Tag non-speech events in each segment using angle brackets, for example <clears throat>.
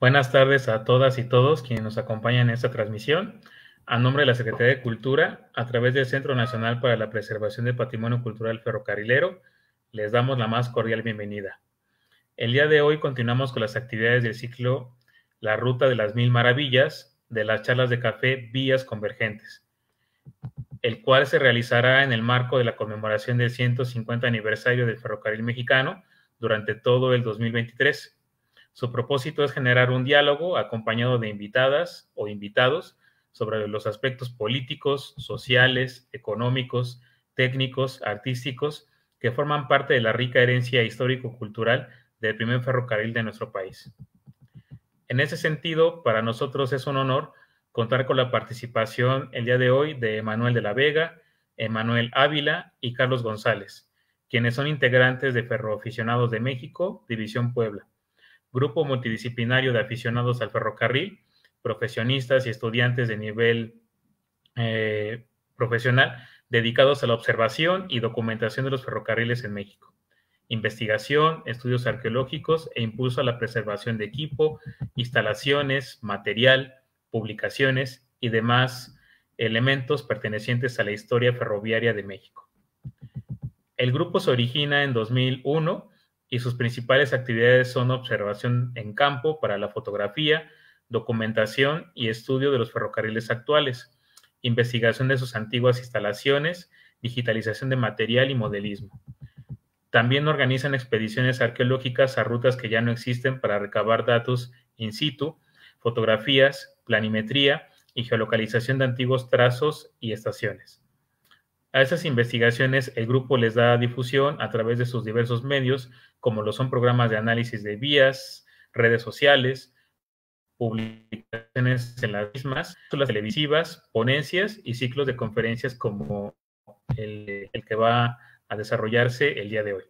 Buenas tardes a todas y todos quienes nos acompañan en esta transmisión. A nombre de la Secretaría de Cultura, a través del Centro Nacional para la Preservación del Patrimonio Cultural Ferrocarrilero, les damos la más cordial bienvenida. El día de hoy continuamos con las actividades del ciclo La Ruta de las Mil Maravillas de las charlas de café Vías Convergentes, el cual se realizará en el marco de la conmemoración del 150 aniversario del ferrocarril mexicano durante todo el 2023 su propósito es generar un diálogo acompañado de invitadas o invitados sobre los aspectos políticos, sociales, económicos, técnicos, artísticos, que forman parte de la rica herencia histórico-cultural del primer ferrocarril de nuestro país. En ese sentido, para nosotros es un honor contar con la participación el día de hoy de Manuel de la Vega, Emanuel Ávila y Carlos González, quienes son integrantes de Ferroaficionados de México, División Puebla, grupo multidisciplinario de aficionados al ferrocarril, profesionistas y estudiantes de nivel eh, profesional dedicados a la observación y documentación de los ferrocarriles en México, investigación, estudios arqueológicos e impulso a la preservación de equipo, instalaciones, material, publicaciones y demás elementos pertenecientes a la historia ferroviaria de México. El grupo se origina en 2001 y sus principales actividades son observación en campo para la fotografía, documentación y estudio de los ferrocarriles actuales, investigación de sus antiguas instalaciones, digitalización de material y modelismo. También organizan expediciones arqueológicas a rutas que ya no existen para recabar datos in situ, fotografías, planimetría y geolocalización de antiguos trazos y estaciones. A esas investigaciones el grupo les da difusión a través de sus diversos medios, como lo son programas de análisis de vías, redes sociales, publicaciones en las mismas, las televisivas, ponencias y ciclos de conferencias como el, que va a desarrollarse el día de hoy.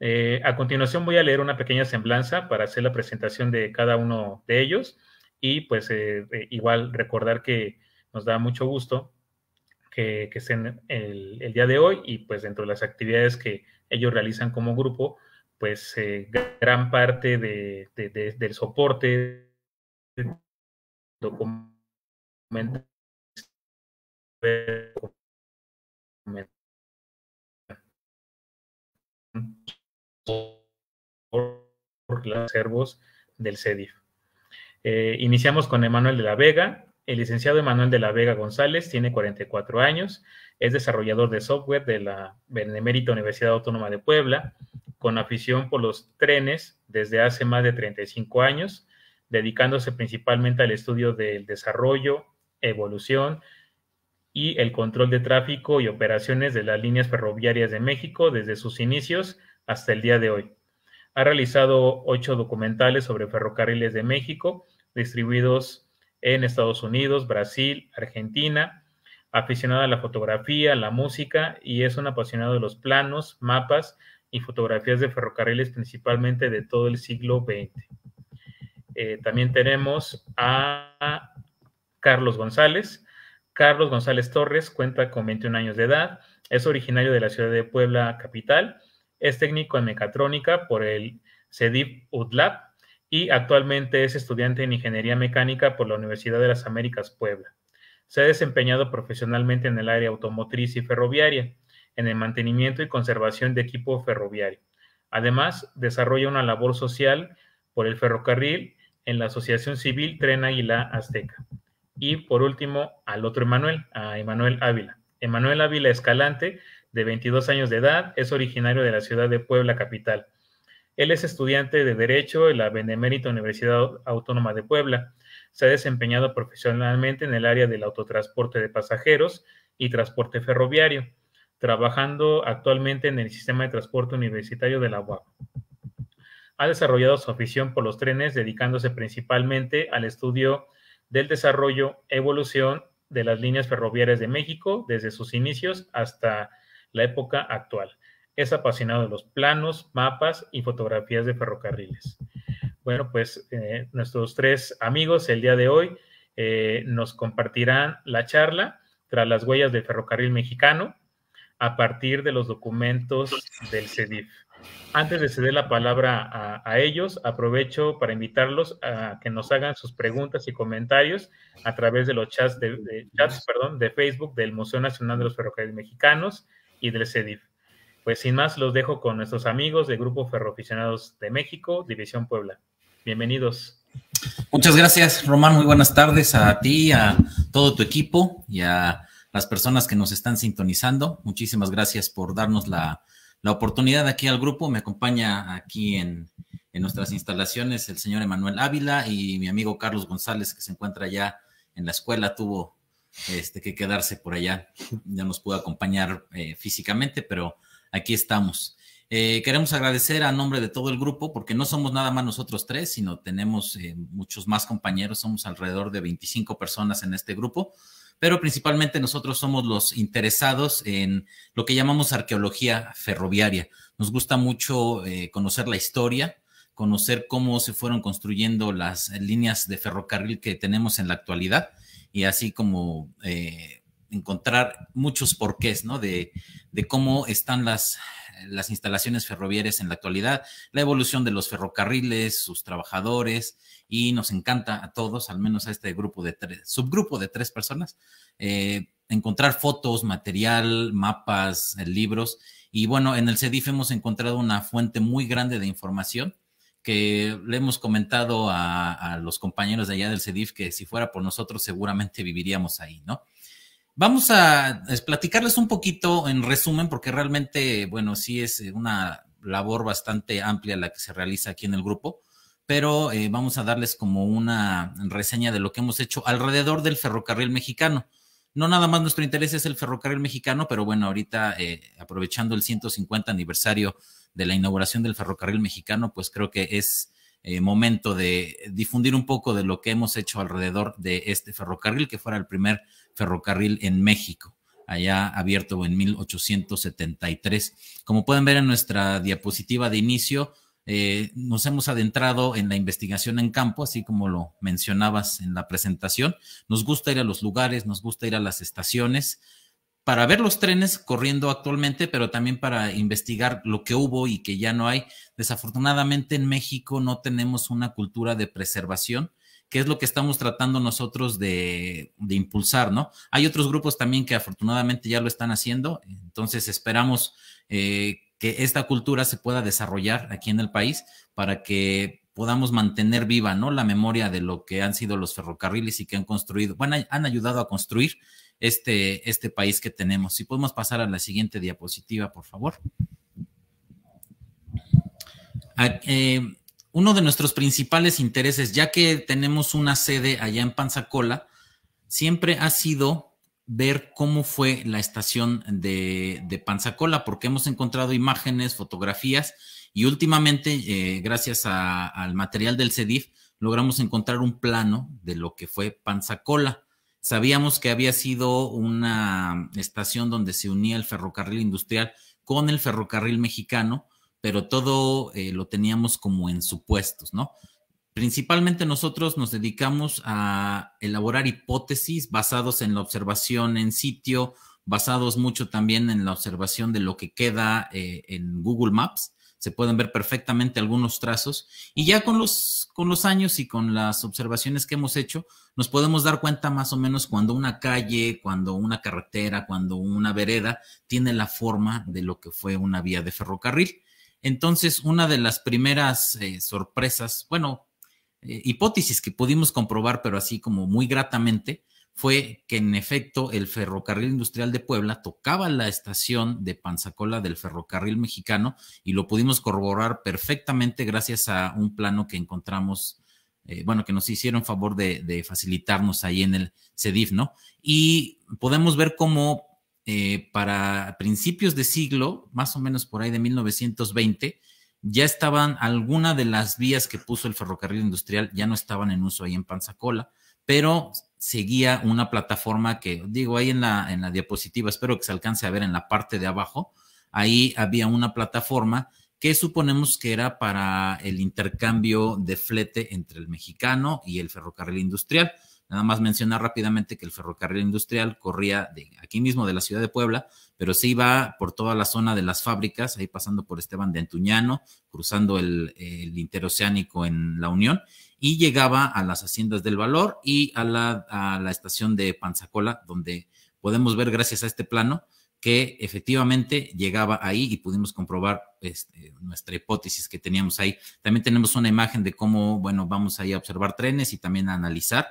Eh, a continuación voy a leer una pequeña semblanza para hacer la presentación de cada uno de ellos y pues eh, eh, igual recordar que nos da mucho gusto que, estén el, día de hoy y pues dentro de las actividades que ellos realizan como grupo, pues eh, gran parte de, del soporte documental por los servos del CEDIF. Eh, iniciamos con Emanuel de la Vega, el licenciado Emanuel de la Vega González tiene 44 años, es desarrollador de software de la Benemérita Universidad Autónoma de Puebla, con afición por los trenes desde hace más de 35 años, dedicándose principalmente al estudio del desarrollo, evolución y el control de tráfico y operaciones de las líneas ferroviarias de México desde sus inicios hasta el día de hoy. Ha realizado ocho documentales sobre ferrocarriles de México, distribuidos en Estados Unidos, Brasil, Argentina, aficionado a la fotografía, la música y es un apasionado de los planos, mapas y fotografías de ferrocarriles principalmente de todo el siglo XX. Eh, también tenemos a Carlos González. Carlos González Torres cuenta con 21 años de edad, es originario de la ciudad de Puebla, capital, es técnico en mecatrónica por el CEDIP UDLAP, y actualmente es estudiante en Ingeniería Mecánica por la Universidad de las Américas Puebla. Se ha desempeñado profesionalmente en el área automotriz y ferroviaria, en el mantenimiento y conservación de equipo ferroviario. Además, desarrolla una labor social por el ferrocarril en la Asociación Civil Tren Águila Azteca. Y por último, al otro Emanuel, a Emanuel Ávila. Emanuel Ávila Escalante, de 22 años de edad, es originario de la ciudad de Puebla Capital él es estudiante de Derecho en la Benemérita Universidad Autónoma de Puebla. Se ha desempeñado profesionalmente en el área del autotransporte de pasajeros y transporte ferroviario, trabajando actualmente en el sistema de transporte universitario de la UAP. Ha desarrollado su afición por los trenes, dedicándose principalmente al estudio del desarrollo, evolución de las líneas ferroviarias de México desde sus inicios hasta la época actual. Es apasionado de los planos, mapas y fotografías de ferrocarriles. Bueno, pues eh, nuestros tres amigos el día de hoy eh, nos compartirán la charla tras las huellas del ferrocarril mexicano a partir de los documentos del CEDIF. Antes de ceder la palabra a, ellos, aprovecho para invitarlos a que nos hagan sus preguntas y comentarios a través de los chats de, perdón, de Facebook del Museo Nacional de los Ferrocarriles Mexicanos y del CEDIF pues sin más, los dejo con nuestros amigos del Grupo Ferroaficionados de México, División Puebla. Bienvenidos. Muchas gracias, Román. Muy buenas tardes a ti, a todo tu equipo y a las personas que nos están sintonizando. Muchísimas gracias por darnos la, la oportunidad aquí al grupo. Me acompaña aquí en, en nuestras instalaciones el señor Emanuel Ávila y mi amigo Carlos González, que se encuentra ya en la escuela, tuvo este, que quedarse por allá. Ya nos pudo acompañar eh, físicamente, pero aquí estamos. Eh, queremos agradecer a nombre de todo el grupo, porque no somos nada más nosotros tres, sino tenemos eh, muchos más compañeros, somos alrededor de 25 personas en este grupo, pero principalmente nosotros somos los interesados en lo que llamamos arqueología ferroviaria. Nos gusta mucho eh, conocer la historia, conocer cómo se fueron construyendo las líneas de ferrocarril que tenemos en la actualidad y así como encontrar muchos porqués, ¿no? De, cómo están las, las instalaciones ferroviarias en la actualidad, la evolución de los ferrocarriles, sus trabajadores, y nos encanta a todos, al menos a este grupo de tres, subgrupo de tres personas, eh, encontrar fotos, material, mapas, eh, libros. Y bueno, en el CEDIF hemos encontrado una fuente muy grande de información que le hemos comentado a, a los compañeros de allá del CEDIF que si fuera por nosotros seguramente viviríamos ahí, ¿no? Vamos a platicarles un poquito en resumen, porque realmente, bueno, sí es eh, una labor bastante amplia la que se realiza aquí en el grupo, pero eh, vamos a darles como una reseña de lo que hemos hecho alrededor del ferrocarril mexicano. No nada más nuestro interés es el ferrocarril mexicano, pero bueno, ahorita eh, aprovechando el 150 aniversario de la inauguración del ferrocarril mexicano, pues creo que es eh, momento de difundir un poco de lo que hemos hecho alrededor de este ferrocarril, que fuera el primer ferrocarril en México, allá abierto en 1873. Como pueden ver en nuestra diapositiva de inicio, eh, nos hemos adentrado en la investigación en campo, así como lo mencionabas en la presentación. Nos gusta ir a los lugares, nos gusta ir a las estaciones para ver los trenes corriendo actualmente, pero también para investigar lo que hubo y que ya no hay. Desafortunadamente en México no tenemos una cultura de preservación, que es lo que estamos tratando nosotros de, impulsar, ¿no? Hay otros grupos también que afortunadamente ya lo están haciendo, entonces esperamos eh, que esta cultura se pueda desarrollar aquí en el país para que podamos mantener viva, ¿no? La memoria de lo que han sido los ferrocarriles y que han construido, bueno, han ayudado a construir este, este, país que tenemos. Si podemos pasar a la siguiente diapositiva, por favor. Ah, eh, uno de nuestros principales intereses, ya que tenemos una sede allá en Panzacola, siempre ha sido ver cómo fue la estación de, Panzacola, porque hemos encontrado imágenes, fotografías y últimamente, eh, gracias al material del CEDIF, logramos encontrar un plano de lo que fue Panzacola. Sabíamos que había sido una estación donde se unía el ferrocarril industrial con el ferrocarril mexicano, pero todo eh, lo teníamos como en supuestos, ¿no? Principalmente nosotros nos dedicamos a elaborar hipótesis basados en la observación en sitio, basados mucho también en la observación de lo que queda eh, en Google Maps se pueden ver perfectamente algunos trazos y ya con los, con los años y con las observaciones que hemos hecho, nos podemos dar cuenta más o menos cuando una calle, cuando una carretera, cuando una vereda tiene la forma de lo que fue una vía de ferrocarril. Entonces, una de las primeras eh, sorpresas, bueno, eh, hipótesis que pudimos comprobar, pero así como muy gratamente, fue que en efecto el ferrocarril industrial de Puebla tocaba la estación de Panzacola del ferrocarril mexicano y lo pudimos corroborar perfectamente gracias a un plano que encontramos, eh, bueno, que nos hicieron favor de, facilitarnos ahí en el CEDIF, ¿no? Y podemos ver cómo eh, para principios de siglo, más o menos por ahí de 1920, ya estaban algunas de las vías que puso el ferrocarril industrial, ya no estaban en uso ahí en Panzacola, pero seguía una plataforma que, digo, ahí en la, en la diapositiva, espero que se alcance a ver en la parte de abajo, ahí había una plataforma que suponemos que era para el intercambio de flete entre el mexicano y el ferrocarril industrial. Nada más mencionar rápidamente que el ferrocarril industrial corría de aquí mismo, de la ciudad de Puebla, pero sí iba por toda la zona de las fábricas, ahí pasando por Esteban de Antuñano, cruzando el, interoceánico en la Unión, y llegaba a las haciendas del valor y a la, a la estación de Panzacola, donde podemos ver gracias a este plano que efectivamente llegaba ahí y pudimos comprobar este, nuestra hipótesis que teníamos ahí. También tenemos una imagen de cómo, bueno, vamos ahí a observar trenes y también a analizar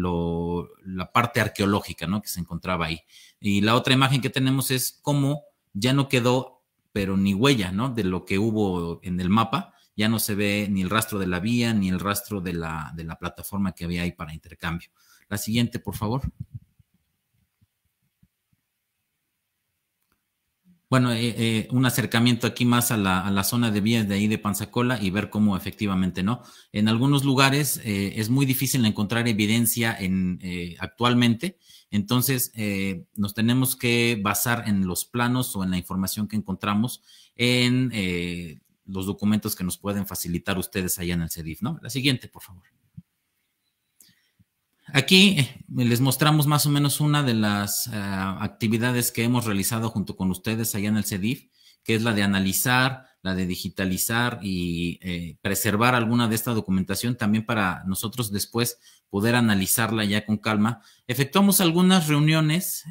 la parte arqueológica, ¿no? Que se encontraba ahí. Y la otra imagen que tenemos es cómo ya no quedó, pero ni huella, ¿no? De lo que hubo en el mapa. Ya no se ve ni el rastro de la vía, ni el rastro de la, de la plataforma que había ahí para intercambio. La siguiente, por favor. bueno, eh, eh, un acercamiento aquí más a la, zona de vías de ahí de Panzacola y ver cómo efectivamente, ¿no? En algunos lugares eh, es muy difícil encontrar evidencia en, actualmente, entonces nos tenemos que basar en los planos o en la información que encontramos en los documentos que nos pueden facilitar ustedes allá en el CEDIF, ¿no? La siguiente, por favor. Aquí eh, les mostramos más o menos una de las eh, actividades que hemos realizado junto con ustedes allá en el CEDIF, que es la de analizar, la de digitalizar y eh, preservar alguna de esta documentación también para nosotros después poder analizarla ya con calma. Efectuamos algunas reuniones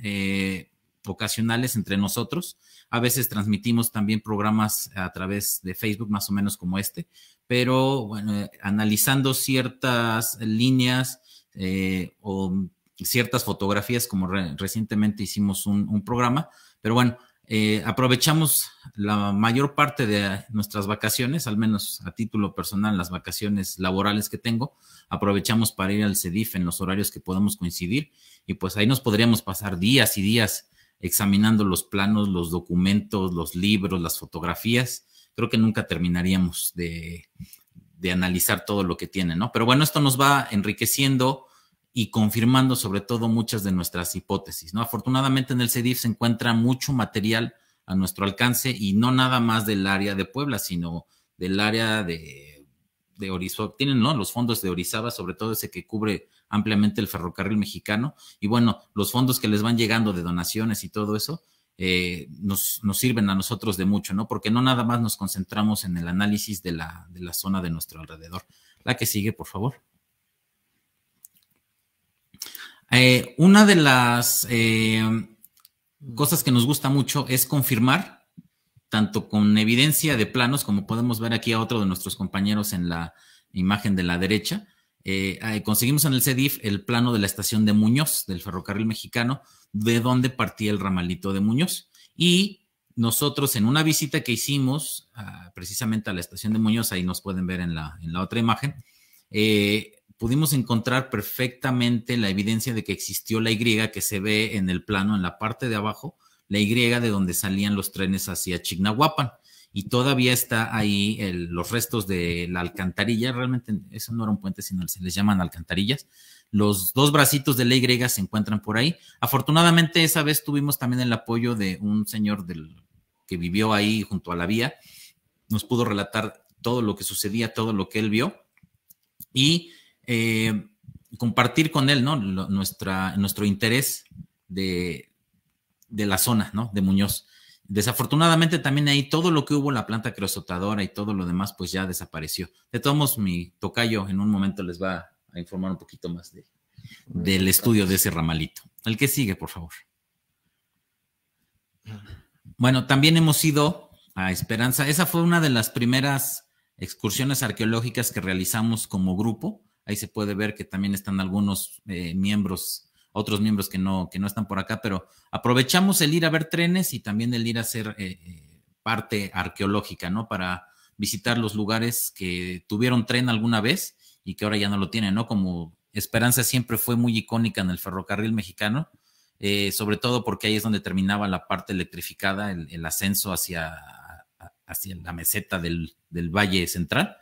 ocasionales entre nosotros. A veces transmitimos también programas a través de Facebook, más o menos como este, pero bueno, analizando ciertas líneas, eh, o ciertas fotografías, como recientemente hicimos un, programa. Pero bueno, eh, aprovechamos la mayor parte de nuestras vacaciones, al menos a título personal, las vacaciones laborales que tengo, aprovechamos para ir al CEDIF en los horarios que podamos coincidir y pues ahí nos podríamos pasar días y días examinando los planos, los documentos, los libros, las fotografías. Creo que nunca terminaríamos de, de analizar todo lo que tiene, ¿no? Pero bueno, esto nos va enriqueciendo y confirmando sobre todo muchas de nuestras hipótesis, ¿no? Afortunadamente en el CEDIF se encuentra mucho material a nuestro alcance y no nada más del área de Puebla, sino del área de, de Orizaba, tienen, ¿no? Los fondos de Orizaba, sobre todo ese que cubre ampliamente el ferrocarril mexicano y bueno, los fondos que les van llegando de donaciones y todo eso, eh, nos, sirven a nosotros de mucho, ¿no? Porque no nada más nos concentramos en el análisis de la, de la zona de nuestro alrededor. La que sigue, por favor. Eh, una de las eh, cosas que nos gusta mucho es confirmar, tanto con evidencia de planos, como podemos ver aquí a otro de nuestros compañeros en la imagen de la derecha, eh, conseguimos en el CEDIF el plano de la estación de Muñoz, del ferrocarril mexicano, de donde partía el ramalito de Muñoz. Y nosotros en una visita que hicimos ah, precisamente a la estación de Muñoz, ahí nos pueden ver en la, otra imagen, eh, pudimos encontrar perfectamente la evidencia de que existió la Y que se ve en el plano, en la parte de abajo, la Y de donde salían los trenes hacia Chignahuapan y todavía está ahí los restos de la alcantarilla, realmente eso no era un puente, sino se les llaman alcantarillas. Los dos bracitos de ley griega se encuentran por ahí. Afortunadamente esa vez tuvimos también el apoyo de un señor del, que vivió ahí junto a la vía, nos pudo relatar todo lo que sucedía, todo lo que él vio y eh, compartir con él, ¿no? nuestra, nuestro interés de, de la zona, ¿no? De Muñoz. Desafortunadamente también ahí todo lo que hubo, la planta creosotadora y todo lo demás, pues ya desapareció. De todos modos, mi tocayo en un momento les va a informar un poquito más del estudio de ese ramalito. El que sigue, por favor. Bueno, también hemos ido a Esperanza. Esa fue una de las primeras excursiones arqueológicas que realizamos como grupo. Ahí se puede ver que también están algunos eh, miembros otros miembros que no, que no están por acá, pero aprovechamos el ir a ver trenes y también el ir a hacer eh, eh, parte arqueológica, ¿no? Para visitar los lugares que tuvieron tren alguna vez y que ahora ya no lo tienen, ¿no? Como Esperanza siempre fue muy icónica en el ferrocarril mexicano, eh, sobre todo porque ahí es donde terminaba la parte electrificada, el, ascenso hacia, hacia la meseta del, del Valle Central.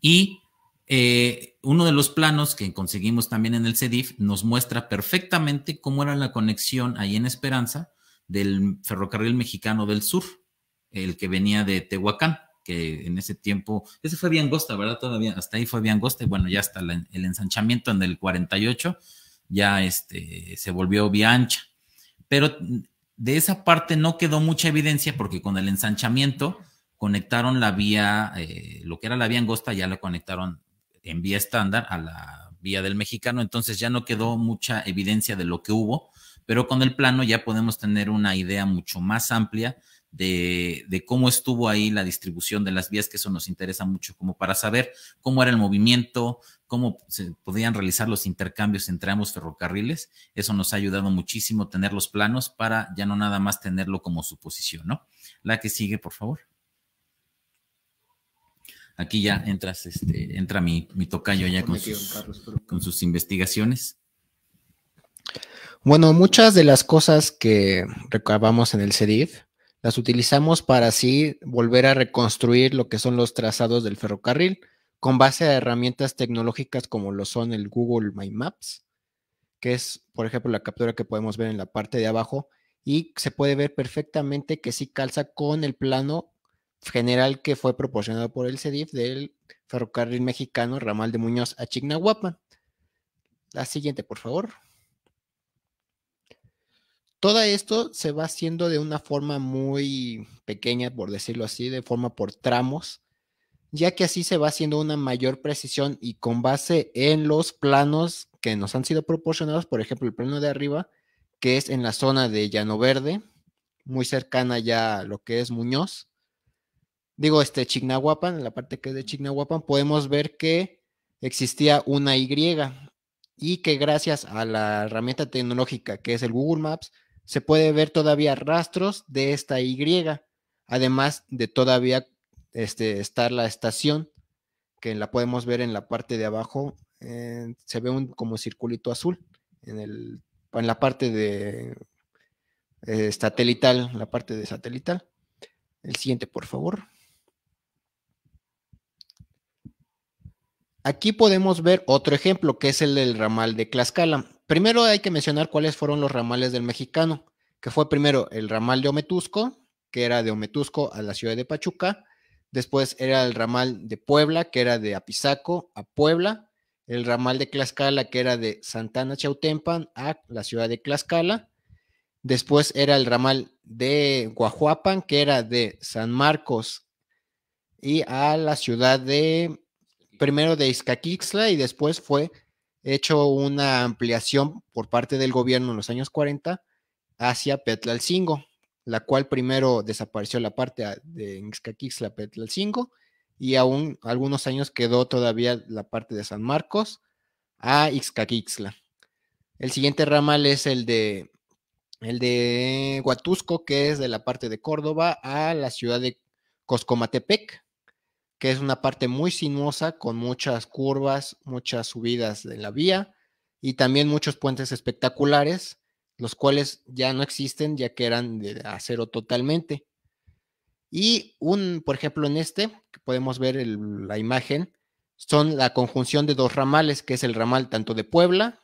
Y eh, uno de los planos que conseguimos también en el CEDIF nos muestra perfectamente cómo era la conexión ahí en Esperanza del ferrocarril mexicano del sur, el que venía de Tehuacán, que en ese tiempo, ese fue angosta, ¿verdad? Todavía, hasta ahí fue angosta y bueno, ya hasta el ensanchamiento en el 48, ya este, se volvió vía ancha. Pero de esa parte no quedó mucha evidencia porque con el ensanchamiento conectaron la vía, eh, lo que era la vía angosta, ya la conectaron en vía estándar a la vía del mexicano, entonces ya no quedó mucha evidencia de lo que hubo, pero con el plano ya podemos tener una idea mucho más amplia de, de, cómo estuvo ahí la distribución de las vías, que eso nos interesa mucho, como para saber cómo era el movimiento, cómo se podían realizar los intercambios entre ambos ferrocarriles. Eso nos ha ayudado muchísimo tener los planos para ya no nada más tenerlo como suposición, ¿no? La que sigue, por favor. Aquí ya entras, este, entra mi, mi tocayo ya con sus, con sus investigaciones. Bueno, muchas de las cosas que recabamos en el CEDIF las utilizamos para así volver a reconstruir lo que son los trazados del ferrocarril con base a herramientas tecnológicas como lo son el Google My Maps, que es, por ejemplo, la captura que podemos ver en la parte de abajo y se puede ver perfectamente que sí calza con el plano general que fue proporcionado por el CEDIF del ferrocarril mexicano ramal de Muñoz a Chignahuapan. La siguiente, por favor. Todo esto se va haciendo de una forma muy pequeña, por decirlo así, de forma por tramos, ya que así se va haciendo una mayor precisión y con base en los planos que nos han sido proporcionados, por ejemplo, el plano de arriba, que es en la zona de Llano Verde, muy cercana ya a lo que es Muñoz, digo, este Chignahuapan, en la parte que es de Chignahuapan, podemos ver que existía una Y y que gracias a la herramienta tecnológica que es el Google Maps, se puede ver todavía rastros de esta Y, además de todavía este, estar la estación, que la podemos ver en la parte de abajo, se ve un como circulito azul en, el, en la parte de eh, satelital, la parte de satelital. El siguiente, por favor. Aquí podemos ver otro ejemplo, que es el del ramal de Tlaxcala. Primero hay que mencionar cuáles fueron los ramales del mexicano, que fue primero el ramal de Ometusco, que era de Ometusco a la ciudad de Pachuca. Después era el ramal de Puebla, que era de Apizaco a Puebla. El ramal de Tlaxcala, que era de Santana Chautempan a la ciudad de Tlaxcala. Después era el ramal de Guajuapan, que era de San Marcos y a la ciudad de primero de Iscaquixla y después fue hecho una ampliación por parte del gobierno en los años 40 hacia Petlalcingo, la cual primero desapareció la parte de iscaquixla Petlalcingo, y aún algunos años quedó todavía la parte de San Marcos a Iscaquixla El siguiente ramal es el de el de Huatusco, que es de la parte de Córdoba a la ciudad de Coscomatepec, que es una parte muy sinuosa con muchas curvas, muchas subidas en la vía y también muchos puentes espectaculares, los cuales ya no existen ya que eran de acero totalmente. Y un, por ejemplo, en este, que podemos ver la imagen, son la conjunción de dos ramales, que es el ramal tanto de Puebla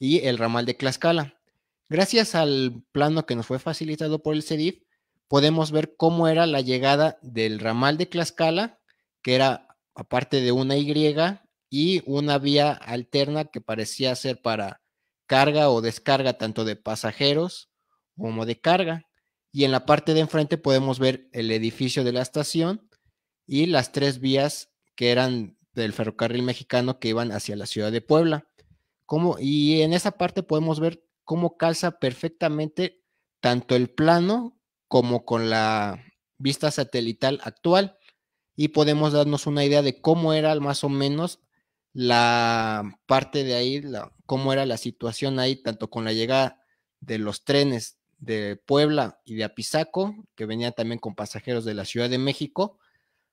y el ramal de Tlaxcala. Gracias al plano que nos fue facilitado por el CEDIF, podemos ver cómo era la llegada del ramal de Tlaxcala que era aparte de una Y y una vía alterna que parecía ser para carga o descarga tanto de pasajeros como de carga. Y en la parte de enfrente podemos ver el edificio de la estación y las tres vías que eran del ferrocarril mexicano que iban hacia la ciudad de Puebla. Como, y en esa parte podemos ver cómo calza perfectamente tanto el plano como con la vista satelital actual y podemos darnos una idea de cómo era más o menos la parte de ahí, cómo era la situación ahí, tanto con la llegada de los trenes de Puebla y de Apizaco, que venían también con pasajeros de la Ciudad de México,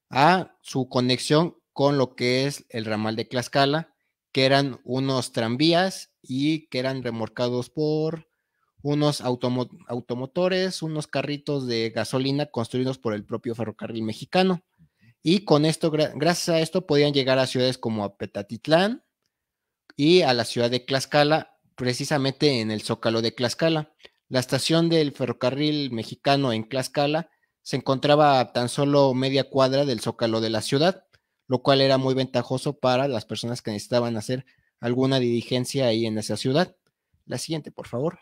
a su conexión con lo que es el ramal de Tlaxcala, que eran unos tranvías y que eran remorcados por unos automotores, unos carritos de gasolina construidos por el propio ferrocarril mexicano. Y con esto, gracias a esto, podían llegar a ciudades como a Petatitlán y a la ciudad de Tlaxcala, precisamente en el zócalo de Tlaxcala. La estación del ferrocarril mexicano en Tlaxcala se encontraba a tan solo media cuadra del zócalo de la ciudad, lo cual era muy ventajoso para las personas que necesitaban hacer alguna diligencia ahí en esa ciudad. La siguiente, por favor.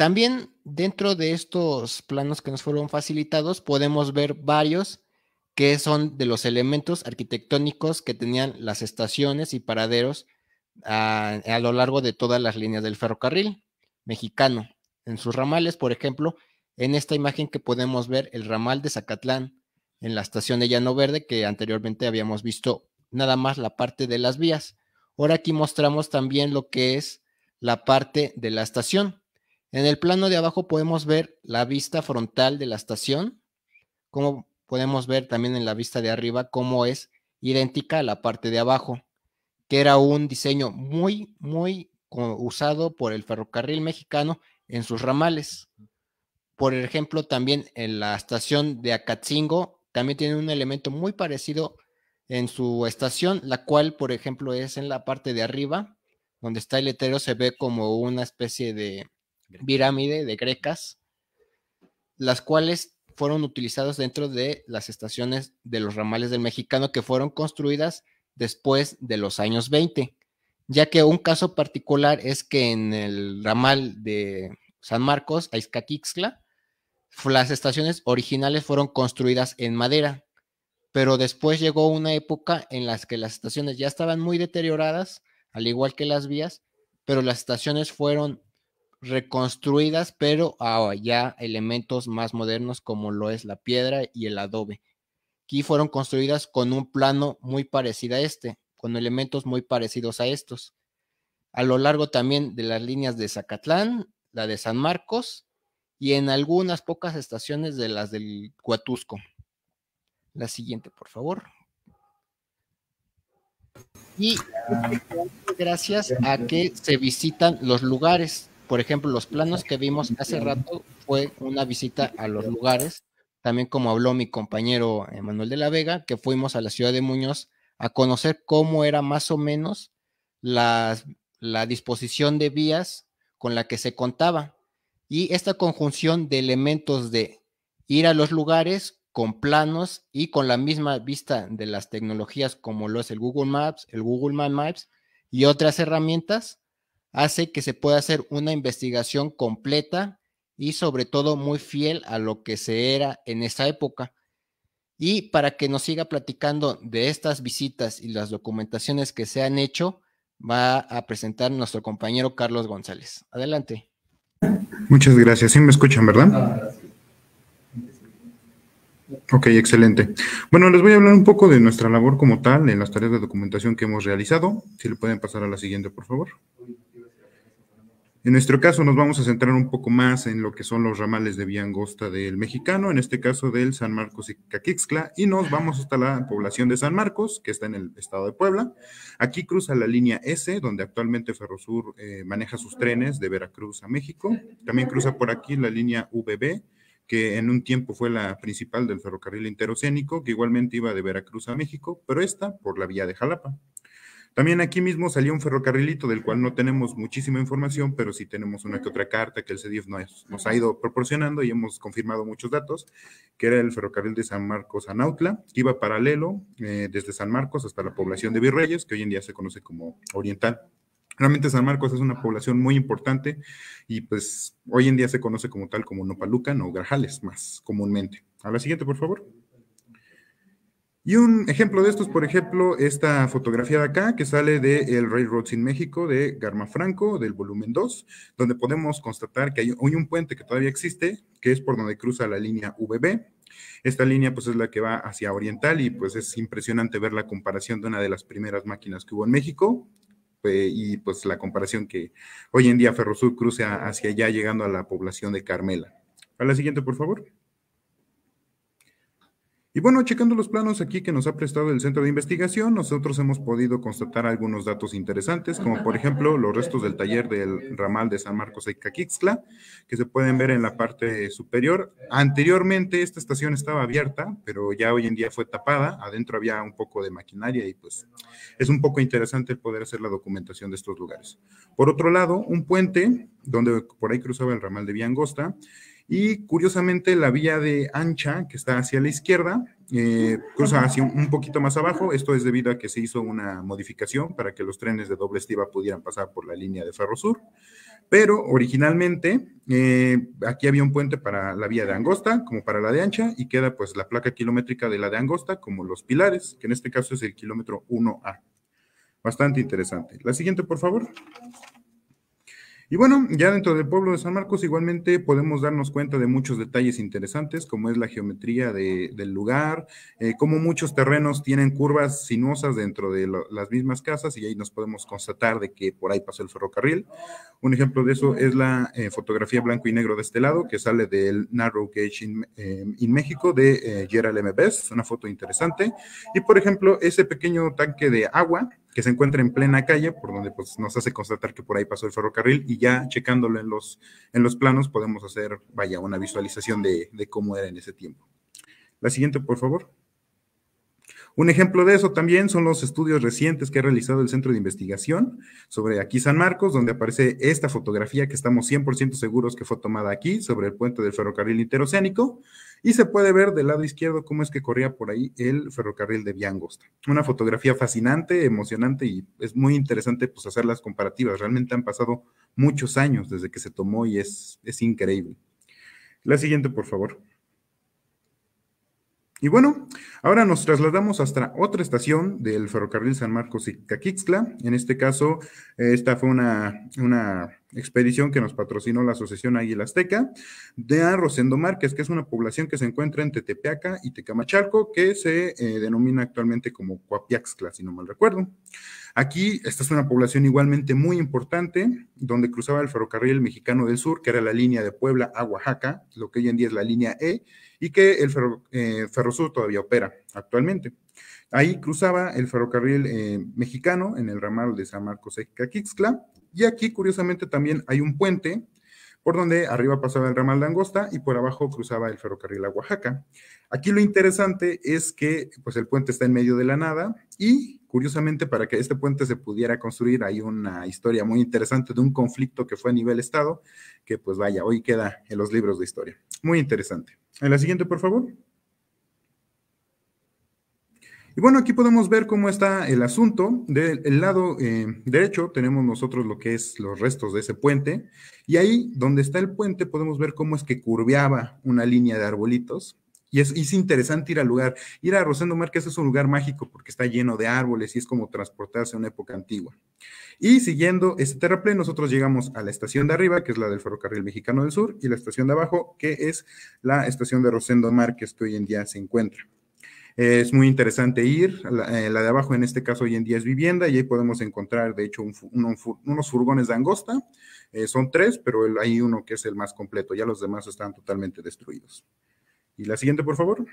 También dentro de estos planos que nos fueron facilitados podemos ver varios que son de los elementos arquitectónicos que tenían las estaciones y paraderos a, lo largo de todas las líneas del ferrocarril mexicano. En sus ramales, por ejemplo, en esta imagen que podemos ver el ramal de Zacatlán en la estación de Llano Verde, que anteriormente habíamos visto nada más la parte de las vías. Ahora aquí mostramos también lo que es la parte de la estación. En el plano de abajo podemos ver la vista frontal de la estación, como podemos ver también en la vista de arriba cómo es idéntica a la parte de abajo, que era un diseño muy, muy usado por el ferrocarril mexicano en sus ramales. Por ejemplo, también en la estación de Acatzingo también tiene un elemento muy parecido en su estación, la cual, por ejemplo, es en la parte de arriba, donde está el letrero, se ve como una especie de, pirámide de grecas, las cuales fueron utilizadas dentro de las estaciones de los ramales del mexicano que fueron construidas después de los años 20, ya que un caso particular es que en el ramal de San Marcos a las estaciones originales fueron construidas en madera, pero después llegó una época en las que las estaciones ya estaban muy deterioradas, al igual que las vías, pero las estaciones fueron reconstruidas, pero ahora ya elementos más modernos como lo es la piedra y el adobe. Aquí fueron construidas con un plano muy parecido a este, con elementos muy parecidos a estos. A lo largo también de las líneas de Zacatlán, la de San Marcos y en algunas pocas estaciones de las del cuatusco La siguiente, por favor. Y ah, gracias a que se visitan los lugares. Por ejemplo, los planos que vimos hace rato fue una visita a los lugares, también como habló mi compañero Manuel de la Vega, que fuimos a la ciudad de Muñoz a conocer cómo era más o menos la, la disposición de vías con la que se contaba. Y esta conjunción de elementos de ir a los lugares con planos y con la misma vista de las tecnologías como lo es el Google Maps, el Google Maps y otras herramientas, hace que se pueda hacer una investigación completa y sobre todo muy fiel a lo que se era en esa época. Y para que nos siga platicando de estas visitas y las documentaciones que se han hecho, va a presentar nuestro compañero Carlos González. Adelante. Muchas gracias. Sí me escuchan, ¿verdad? Ok, excelente. Bueno, les voy a hablar un poco de nuestra labor como tal en las tareas de documentación que hemos realizado. Si le pueden pasar a la siguiente, por favor. En nuestro caso nos vamos a centrar un poco más en lo que son los ramales de vía angosta del mexicano, en este caso del San Marcos y Caquixcla, y nos vamos hasta la población de San Marcos, que está en el estado de Puebla. Aquí cruza la línea S, donde actualmente Ferrosur eh, maneja sus trenes de Veracruz a México. También cruza por aquí la línea VB, que en un tiempo fue la principal del ferrocarril interoceánico, que igualmente iba de Veracruz a México, pero esta por la vía de Jalapa. También aquí mismo salió un ferrocarrilito del cual no tenemos muchísima información, pero sí tenemos una que otra carta que el CEDIF nos, nos ha ido proporcionando y hemos confirmado muchos datos, que era el ferrocarril de San Marcos a Nautla, que iba paralelo eh, desde San Marcos hasta la población de Virreyes, que hoy en día se conoce como Oriental. Realmente San Marcos es una población muy importante y pues hoy en día se conoce como tal como Nopalucan o Garjales más comúnmente. A la siguiente, por favor. Y un ejemplo de estos, por ejemplo, esta fotografía de acá que sale de El Railroads in México de Garma Franco, del volumen 2, donde podemos constatar que hay un puente que todavía existe, que es por donde cruza la línea VB, esta línea pues es la que va hacia Oriental y pues es impresionante ver la comparación de una de las primeras máquinas que hubo en México eh, y pues la comparación que hoy en día Ferrosur cruza hacia allá llegando a la población de Carmela. A la siguiente, por favor. Y bueno, checando los planos aquí que nos ha prestado el centro de investigación, nosotros hemos podido constatar algunos datos interesantes, como por ejemplo los restos del taller del ramal de San Marcos de que se pueden ver en la parte superior. Anteriormente esta estación estaba abierta, pero ya hoy en día fue tapada, adentro había un poco de maquinaria y pues es un poco interesante poder hacer la documentación de estos lugares. Por otro lado, un puente donde por ahí cruzaba el ramal de Viangosta, y curiosamente la vía de ancha que está hacia la izquierda eh, cruza hacia un, poquito más abajo. Esto es debido a que se hizo una modificación para que los trenes de doble estiva pudieran pasar por la línea de Ferrosur. Pero originalmente eh, aquí había un puente para la vía de Angosta como para la de ancha y queda pues la placa kilométrica de la de Angosta como los pilares, que en este caso es el kilómetro 1A. Bastante interesante. La siguiente, por favor. Y bueno, ya dentro del pueblo de San Marcos igualmente podemos darnos cuenta de muchos detalles interesantes, como es la geometría del lugar, eh, como muchos terrenos tienen curvas sinuosas dentro de las mismas casas y ahí nos podemos constatar de que por ahí pasó el ferrocarril. Un ejemplo de eso es la eh, fotografía blanco y negro de este lado que sale del Narrow Gauge in, eh, México de Gerald M. Best, una foto interesante. Y por ejemplo, ese pequeño tanque de agua que se encuentra en plena calle, por donde pues, nos hace constatar que por ahí pasó el ferrocarril y ya checándolo en los, en los planos podemos hacer, vaya, una visualización de, de cómo era en ese tiempo. La siguiente, por favor. Un ejemplo de eso también son los estudios recientes que ha realizado el Centro de Investigación sobre aquí San Marcos, donde aparece esta fotografía que estamos 100% seguros que fue tomada aquí, sobre el puente del ferrocarril interoceánico, y se puede ver del lado izquierdo cómo es que corría por ahí el ferrocarril de Viangosta. Una fotografía fascinante, emocionante y es muy interesante pues hacer las comparativas. Realmente han pasado muchos años desde que se tomó y es, es increíble. La siguiente, por favor. Y bueno, ahora nos trasladamos hasta otra estación del ferrocarril San Marcos y caquixla En este caso, esta fue una, una expedición que nos patrocinó la Asociación Águila Azteca, de Arrocendo Márquez, que es una población que se encuentra entre Tepeaca y Tecamachalco, que se eh, denomina actualmente como Cuapiaxcla, si no mal recuerdo. Aquí, esta es una población igualmente muy importante, donde cruzaba el ferrocarril mexicano del sur, que era la línea de Puebla a Oaxaca, lo que hoy en día es la línea E, y que el ferro, eh, Ferrosur todavía opera actualmente. Ahí cruzaba el ferrocarril eh, mexicano en el ramal de San Marcos Caquixtla. Y aquí, curiosamente, también hay un puente por donde arriba pasaba el ramal de Angosta y por abajo cruzaba el ferrocarril a Oaxaca. Aquí lo interesante es que pues, el puente está en medio de la nada y curiosamente para que este puente se pudiera construir hay una historia muy interesante de un conflicto que fue a nivel estado, que pues vaya, hoy queda en los libros de historia. Muy interesante. En la siguiente, por favor. Y bueno, aquí podemos ver cómo está el asunto. Del lado eh, derecho tenemos nosotros lo que es los restos de ese puente. Y ahí donde está el puente podemos ver cómo es que curveaba una línea de arbolitos. Y es, es interesante ir al lugar. Ir a Rosendo Márquez es un lugar mágico porque está lleno de árboles y es como transportarse a una época antigua. Y siguiendo este terraplén, nosotros llegamos a la estación de arriba, que es la del Ferrocarril Mexicano del Sur, y la estación de abajo, que es la estación de Rosendo Márquez, que hoy en día se encuentra. Eh, es muy interesante ir, eh, la, de abajo en este caso hoy en día es vivienda y ahí podemos encontrar de hecho unos furgones de angosta, eh, son tres, pero hay uno que es el más completo, ya los demás están totalmente destruidos. Y la siguiente, por favor.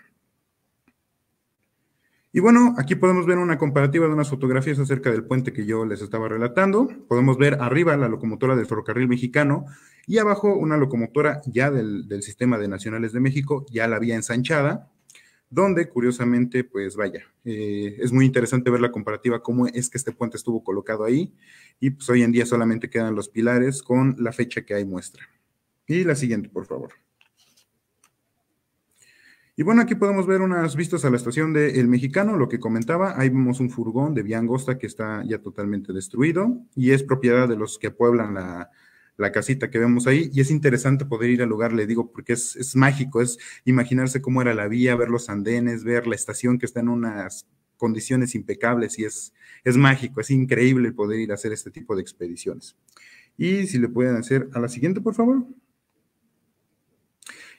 Y bueno, aquí podemos ver una comparativa de unas fotografías acerca del puente que yo les estaba relatando. Podemos ver arriba la locomotora del ferrocarril mexicano y abajo una locomotora ya del, del sistema de nacionales de México, ya la vía ensanchada, donde curiosamente, pues vaya, eh, es muy interesante ver la comparativa, cómo es que este puente estuvo colocado ahí y pues hoy en día solamente quedan los pilares con la fecha que hay muestra. Y la siguiente, por favor. Y bueno, aquí podemos ver unas vistas a la estación de Mexicano, lo que comentaba, ahí vemos un furgón de Vía Angosta que está ya totalmente destruido y es propiedad de los que pueblan la, la casita que vemos ahí, y es interesante poder ir al lugar, le digo, porque es, es mágico, es imaginarse cómo era la vía, ver los andenes, ver la estación que está en unas condiciones impecables y es, es mágico, es increíble poder ir a hacer este tipo de expediciones. Y si le pueden hacer a la siguiente, por favor.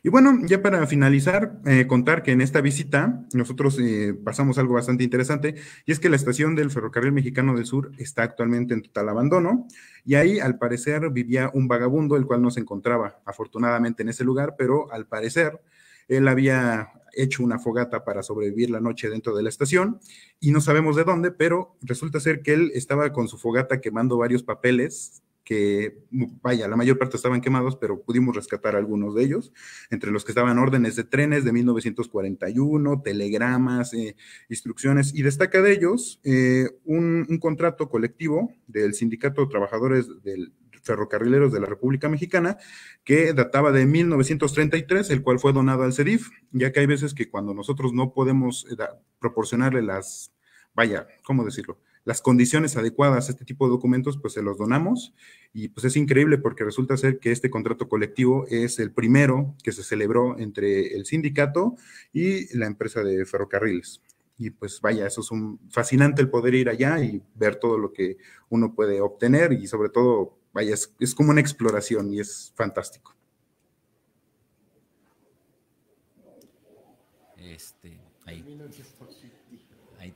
Y bueno, ya para finalizar, eh, contar que en esta visita nosotros eh, pasamos algo bastante interesante, y es que la estación del Ferrocarril Mexicano del Sur está actualmente en total abandono, y ahí al parecer vivía un vagabundo, el cual no se encontraba afortunadamente en ese lugar, pero al parecer él había hecho una fogata para sobrevivir la noche dentro de la estación y no sabemos de dónde, pero resulta ser que él estaba con su fogata quemando varios papeles que, vaya, la mayor parte estaban quemados, pero pudimos rescatar algunos de ellos, entre los que estaban órdenes de trenes de 1941, telegramas, eh, instrucciones, y destaca de ellos eh, un, contrato colectivo del Sindicato de Trabajadores del Ferrocarrileros de la República Mexicana, que databa de 1933, el cual fue donado al CEDIF, ya que hay veces que cuando nosotros no podemos eh, proporcionarle las, vaya, ¿cómo decirlo? las condiciones adecuadas a este tipo de documentos, pues se los donamos y pues es increíble porque resulta ser que este contrato colectivo es el primero que se celebró entre el sindicato y la empresa de ferrocarriles. Y pues vaya, eso es un fascinante el poder ir allá y ver todo lo que uno puede obtener y sobre todo, vaya, es como una exploración y es fantástico.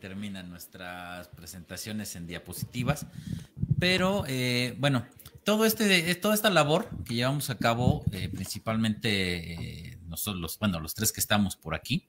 terminan nuestras presentaciones en diapositivas. Pero eh, bueno, todo este, eh, toda esta labor que llevamos a cabo, eh, principalmente nosotros, bueno, los tres que estamos por aquí,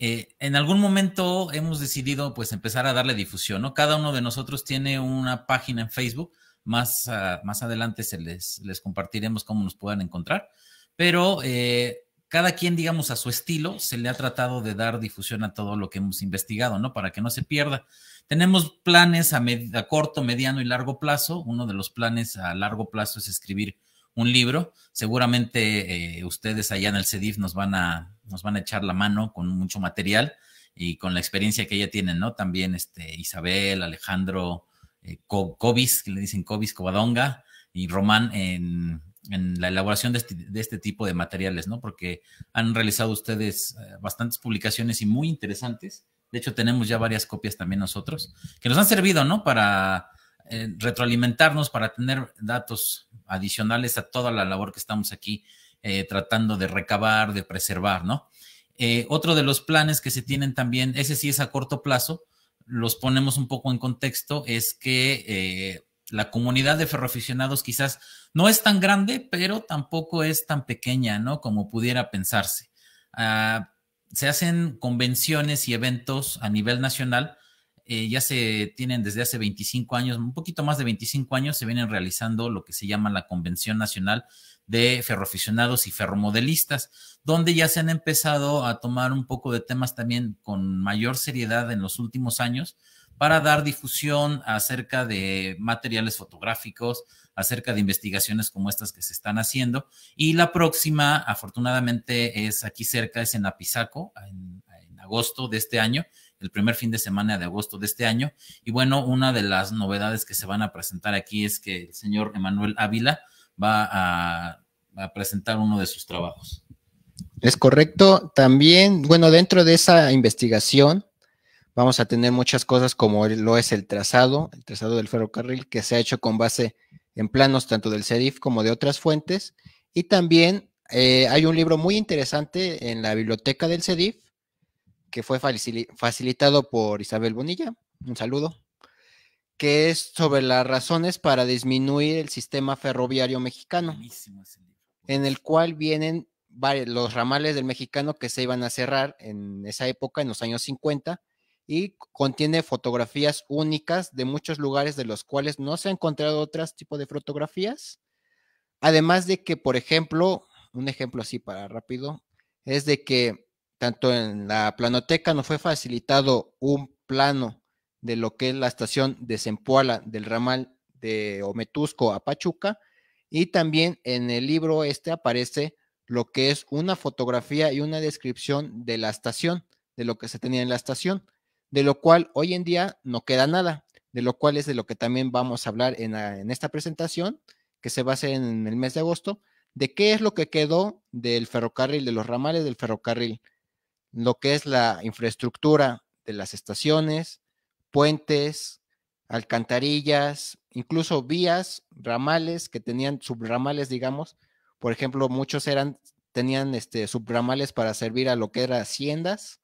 en algún momento hemos decidido pues empezar a darle difusión, ¿no? Cada uno de nosotros tiene una página en Facebook, más, ah, más adelante se les, les compartiremos cómo nos puedan encontrar, pero eh, cada quien, digamos, a su estilo, se le ha tratado de dar difusión a todo lo que hemos investigado, ¿no? Para que no se pierda. Tenemos planes a, corto, mediano y largo plazo. Uno de los planes a largo plazo es escribir un libro. Seguramente eh, ustedes allá en el CEDIF nos van, a, nos van a echar la mano con mucho material y con la experiencia que ya tienen, ¿no? También este, Isabel, Alejandro, eh, Cobis, que le dicen Cobis, Covadonga, y Román en, en la elaboración este, de este, tipo de materiales, ¿no? Porque han realizado ustedes eh, bastantes publicaciones y muy interesantes. De hecho, tenemos ya varias copias también nosotros, que nos han servido, ¿no? Para eh, retroalimentarnos, para tener datos adicionales a toda la labor que estamos aquí eh, tratando de recabar, de preservar, ¿no? otro de los planes que se tienen también, ese sí es a corto plazo, los ponemos un poco en contexto, es que la comunidad de ferroaficionados quizás no es tan grande, pero tampoco es tan pequeña, ¿no? Como pudiera pensarse. Ah, se hacen convenciones y eventos a nivel nacional. Eh, ya se tienen desde hace 25 años, un poquito más de 25 años, se vienen realizando lo que se llama la Convención Nacional de Ferroaficionados y Ferromodelistas, donde ya se han empezado a tomar un poco de temas también con mayor seriedad en los últimos años para dar difusión acerca de materiales fotográficos, acerca de investigaciones como estas que se están haciendo. Y la próxima, afortunadamente, es aquí cerca, es en Apizaco, en, agosto de este año, el primer fin de semana de agosto de este año. Y bueno, una de las novedades que se van a presentar aquí es que el señor Emanuel Ávila va a, a presentar uno de sus trabajos. Es correcto. También, bueno, dentro de esa investigación, vamos a tener muchas cosas como lo es el trazado, el trazado del ferrocarril que se ha hecho con base en planos tanto del CEDIF como de otras fuentes. Y también eh, hay un libro muy interesante en la biblioteca del CEDIF que fue facilitado por Isabel Bonilla, un saludo, que es sobre las razones para disminuir el sistema ferroviario mexicano, en el cual vienen los ramales del mexicano que se iban a cerrar en esa época, en los años 50, y contiene fotografías únicas de muchos lugares de los cuales no se ha encontrado otro tipo de fotografías. Además de que, por ejemplo, un ejemplo así para rápido, es de que tanto en la planoteca nos fue facilitado un plano de lo que es la estación de Zempoala del ramal de Ometusco a Pachuca y también en el libro este aparece lo que es una fotografía y una descripción de la estación, de lo que se tenía en la estación de lo cual hoy en día no queda nada, de lo cual es de lo que también vamos a hablar en, esta presentación, que se va a hacer en el mes de agosto, de qué es lo que quedó del ferrocarril, de los ramales del ferrocarril, lo que es la infraestructura de las estaciones, puentes, alcantarillas, incluso vías, ramales que tenían subramales, digamos. Por ejemplo, muchos eran, tenían este, subramales para servir a lo que era haciendas,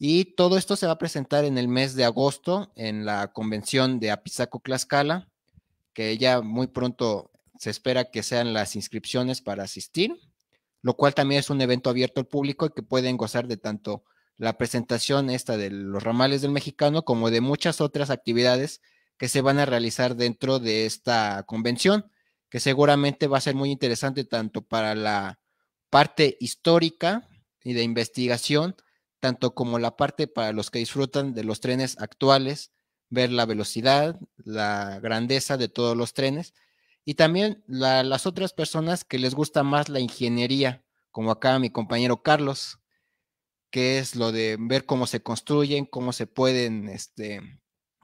y todo esto se va a presentar en el mes de agosto en la convención de Apizaco Tlaxcala, que ya muy pronto se espera que sean las inscripciones para asistir, lo cual también es un evento abierto al público y que pueden gozar de tanto la presentación esta de los ramales del mexicano como de muchas otras actividades que se van a realizar dentro de esta convención, que seguramente va a ser muy interesante tanto para la parte histórica y de investigación, tanto como la parte para los que disfrutan de los trenes actuales, ver la velocidad, la grandeza de todos los trenes, y también las otras personas que les gusta más la ingeniería, como acá mi compañero Carlos, que es lo de ver cómo se construyen, cómo se pueden, este,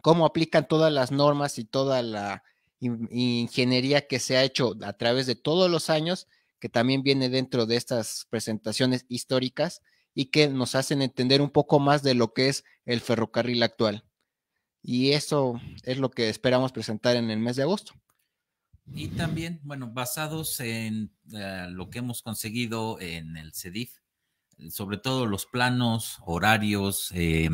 cómo aplican todas las normas y toda la ingeniería que se ha hecho a través de todos los años, que también viene dentro de estas presentaciones históricas y que nos hacen entender un poco más de lo que es el ferrocarril actual. Y eso es lo que esperamos presentar en el mes de agosto. Y también, bueno, basados en eh, lo que hemos conseguido en el CEDIF, sobre todo los planos, horarios, eh,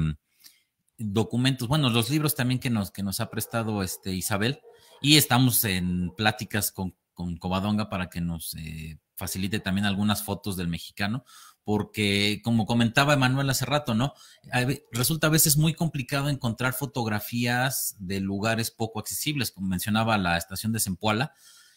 documentos, bueno, los libros también que nos, que nos ha prestado este Isabel, y estamos en pláticas con, con Covadonga para que nos eh, facilite también algunas fotos del mexicano, porque como comentaba Emanuel hace rato, ¿no? Resulta a veces muy complicado encontrar fotografías de lugares poco accesibles, como mencionaba la estación de Zempoala.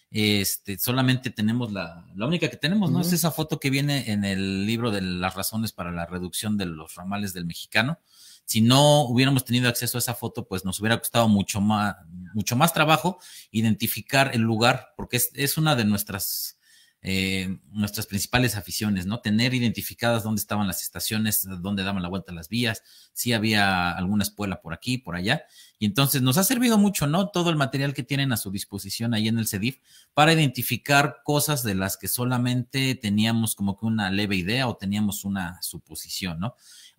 Este, solamente tenemos la, única que tenemos, ¿no? Es esa foto que viene en el libro de las razones para la reducción de los ramales del mexicano. Si no hubiéramos tenido acceso a esa foto, pues nos hubiera costado mucho más, mucho más trabajo identificar el lugar, porque es una de nuestras eh, nuestras principales aficiones, ¿no? Tener identificadas dónde estaban las estaciones, dónde daban la vuelta las vías, si había alguna espuela por aquí, por allá. Y entonces nos ha servido mucho, ¿no? Todo el material que tienen a su disposición ahí en el CEDIF para identificar cosas de las que solamente teníamos como que una leve idea o teníamos una suposición, ¿no?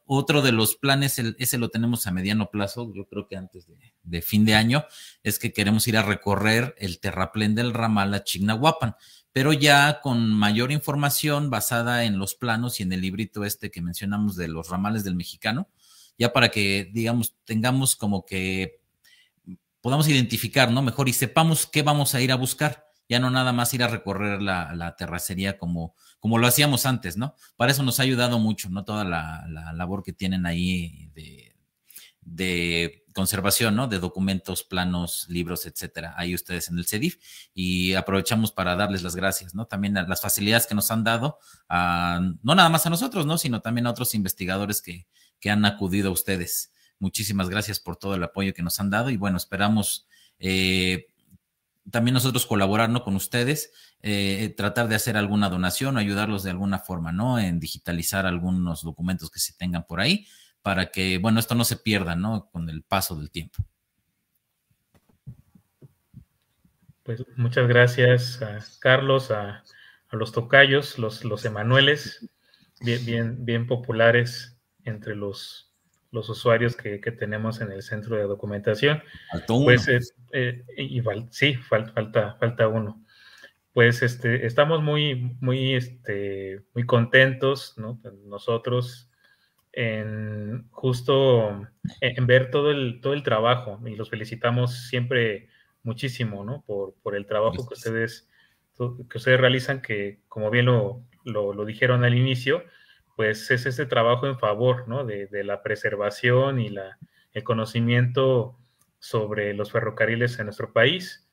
Otro de los planes, ese lo tenemos a mediano plazo, yo creo que antes de, de, fin de año, es que queremos ir a recorrer el terraplén del ramal a Chignahuapan pero ya con mayor información basada en los planos y en el librito este que mencionamos de los ramales del mexicano, ya para que, digamos, tengamos como que podamos identificar, ¿no? Mejor y sepamos qué vamos a ir a buscar, ya no nada más ir a recorrer la, terracería como, como lo hacíamos antes, ¿no? Para eso nos ha ayudado mucho, ¿no? Toda la, la labor que tienen ahí de, de conservación, ¿no? De documentos, planos, libros, etcétera. Ahí ustedes en el CEDIF. Y aprovechamos para darles las gracias, ¿no? También a las facilidades que nos han dado, a, no nada más a nosotros, ¿no? Sino también a otros investigadores que, que han acudido a ustedes. Muchísimas gracias por todo el apoyo que nos han dado y bueno, esperamos eh, también nosotros colaborar ¿no? con ustedes, eh, tratar de hacer alguna donación o ayudarlos de alguna forma, ¿no? En digitalizar algunos documentos que se tengan por ahí para que, bueno, esto no se pierda, ¿no? Con el paso del tiempo. Pues muchas gracias a Carlos, a, los tocayos, los, los emanueles, bien, bien, populares entre los, los usuarios que, tenemos en el centro de documentación. Falta uno. Pues, eh, sí, falta, falta, falta uno. Pues este, estamos muy, muy, este, muy contentos, ¿no? Nosotros, en justo en ver todo el, todo el trabajo y los felicitamos siempre muchísimo por, el trabajo que ustedes, que ustedes realizan, que como bien lo, dijeron al inicio, pues es ese trabajo en favor ¿no? de, la preservación y el conocimiento sobre los ferrocarriles en nuestro país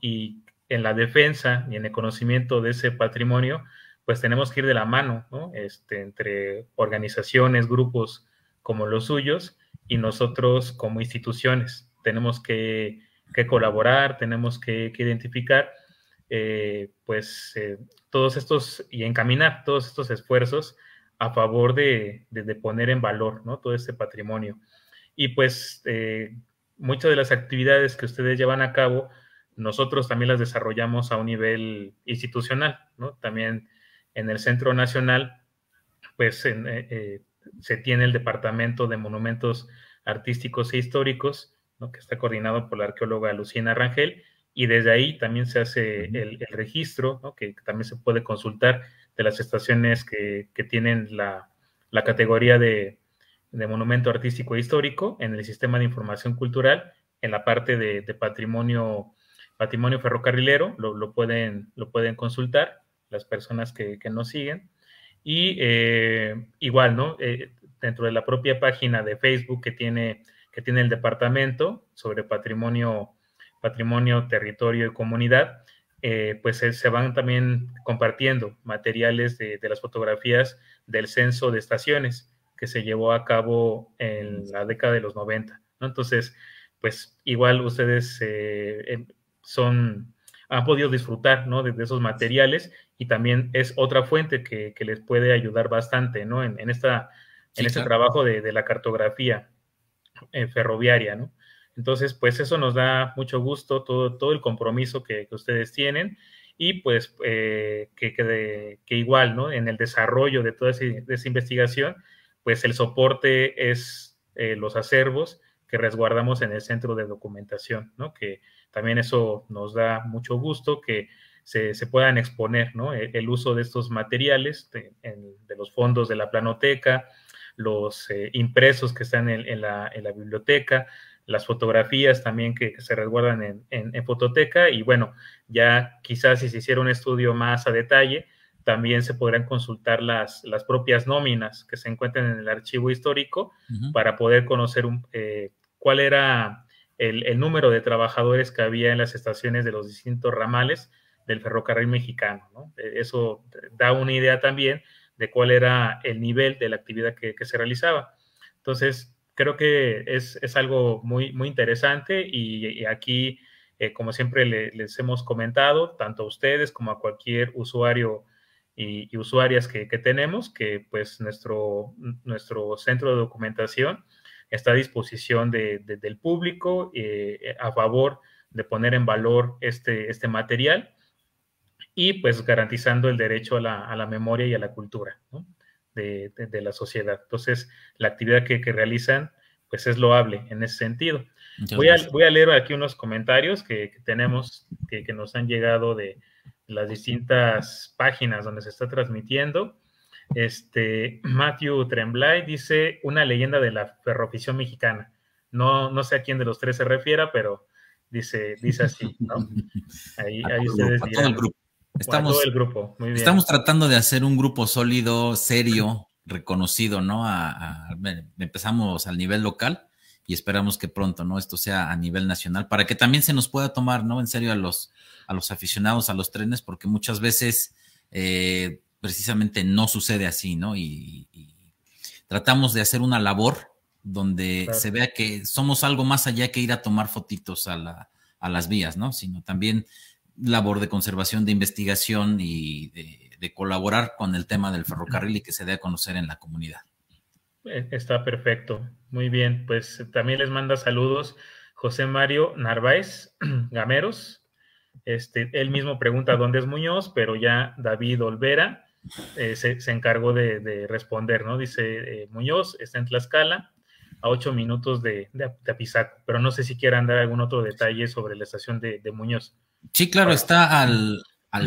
y en la defensa y en el conocimiento de ese patrimonio pues tenemos que ir de la mano, ¿no? Este, entre organizaciones, grupos como los suyos y nosotros como instituciones. Tenemos que, colaborar, tenemos que, identificar, eh, pues, eh, todos estos y encaminar todos estos esfuerzos a favor de, poner en valor, ¿no? Todo este patrimonio. Y pues, eh, muchas de las actividades que ustedes llevan a cabo, nosotros también las desarrollamos a un nivel institucional, ¿no? También en el Centro Nacional, pues eh, eh, se tiene el Departamento de Monumentos Artísticos e Históricos, que está coordinado por la arqueóloga Lucina Rangel, y desde ahí también se hace el, registro, que también se puede consultar de las estaciones que, tienen la, categoría de, monumento artístico e histórico en el sistema de información cultural, en la parte de, patrimonio, patrimonio ferrocarrilero, pueden, lo pueden consultar las personas que, que nos siguen. Y eh, igual, ¿no? Eh, dentro de la propia página de Facebook que tiene, que tiene el departamento sobre patrimonio, patrimonio, territorio y comunidad, eh, pues se, van también compartiendo materiales de, de, las fotografías del censo de estaciones que se llevó a cabo en la década de los 90. ¿no? Entonces, pues igual ustedes em, son, han podido disfrutar ¿no? de esos materiales y también es otra fuente que, les puede ayudar bastante, ¿no? En, esta, en este trabajo de, la cartografía eh, ferroviaria, ¿no? Entonces, pues eso nos da mucho gusto, todo, todo el compromiso que, ustedes tienen y pues eh, que, que, igual, ¿no? En el desarrollo de toda esa, investigación, pues el soporte es eh, los acervos que resguardamos en el centro de documentación, ¿no? Que también eso nos da mucho gusto que se, puedan exponer, ¿no? E, el, uso de estos materiales, de, los fondos de la planoteca, los eh, impresos que están en, la, biblioteca, las fotografías también que, se resguardan en, fototeca y bueno, ya quizás si se hiciera un estudio más a detalle, también se podrán consultar las, propias nóminas que se encuentran en el archivo histórico para poder conocer eh, cuál era el, número de trabajadores que había en las estaciones de los distintos ramales del ferrocarril mexicano. Eh, eso da una idea también de cuál era el nivel de la actividad que, se realizaba. Entonces, creo que es, algo muy, muy interesante y, aquí, eh, como siempre les hemos comentado, tanto a ustedes como a cualquier usuario y, usuarias que, tenemos, que pues nuestro, nuestro centro de documentación está a disposición del público eh, a favor de poner en valor este, este material y pues garantizando el derecho a la, memoria y a la cultura de, la sociedad. Entonces, la actividad que, realizan pues es loable en ese sentido. Voy a, voy a, leer aquí unos comentarios que, tenemos, que, nos han llegado de las distintas páginas donde se está transmitiendo. Este, Matthew Tremblay dice una leyenda de la ferrofisión mexicana. No, no sé a quién de los tres se refiera, pero dice, dice así, ¿no? <laughs> Ahí, ahí ustedes dirán. Estamos, estamos tratando de hacer un grupo sólido, serio, reconocido, ¿no? empezamos al nivel local y esperamos que pronto, ¿no? Esto sea a nivel nacional para que también se nos pueda tomar, ¿no? En serio a los, a los aficionados a los trenes, porque muchas veces eh, precisamente no sucede así, ¿no? Y, tratamos de hacer una labor donde se vea que somos algo más allá que ir a tomar fotitos a, a las vías, ¿no? Sino también labor de conservación, de investigación y de, colaborar con el tema del ferrocarril y que se dé a conocer en la comunidad. Eh, está perfecto. Muy bien, pues también les manda saludos José Mario Narváez <clears throat> Gameros. Este, él mismo pregunta dónde es Muñoz, pero ya David Olvera eh, se, encargó de, responder, ¿no? Dice eh, Muñoz, está en Tlaxcala, a ocho minutos de, de, pero no sé si quieran dar algún otro detalle sobre la estación de Muñoz. Sí, claro, está al,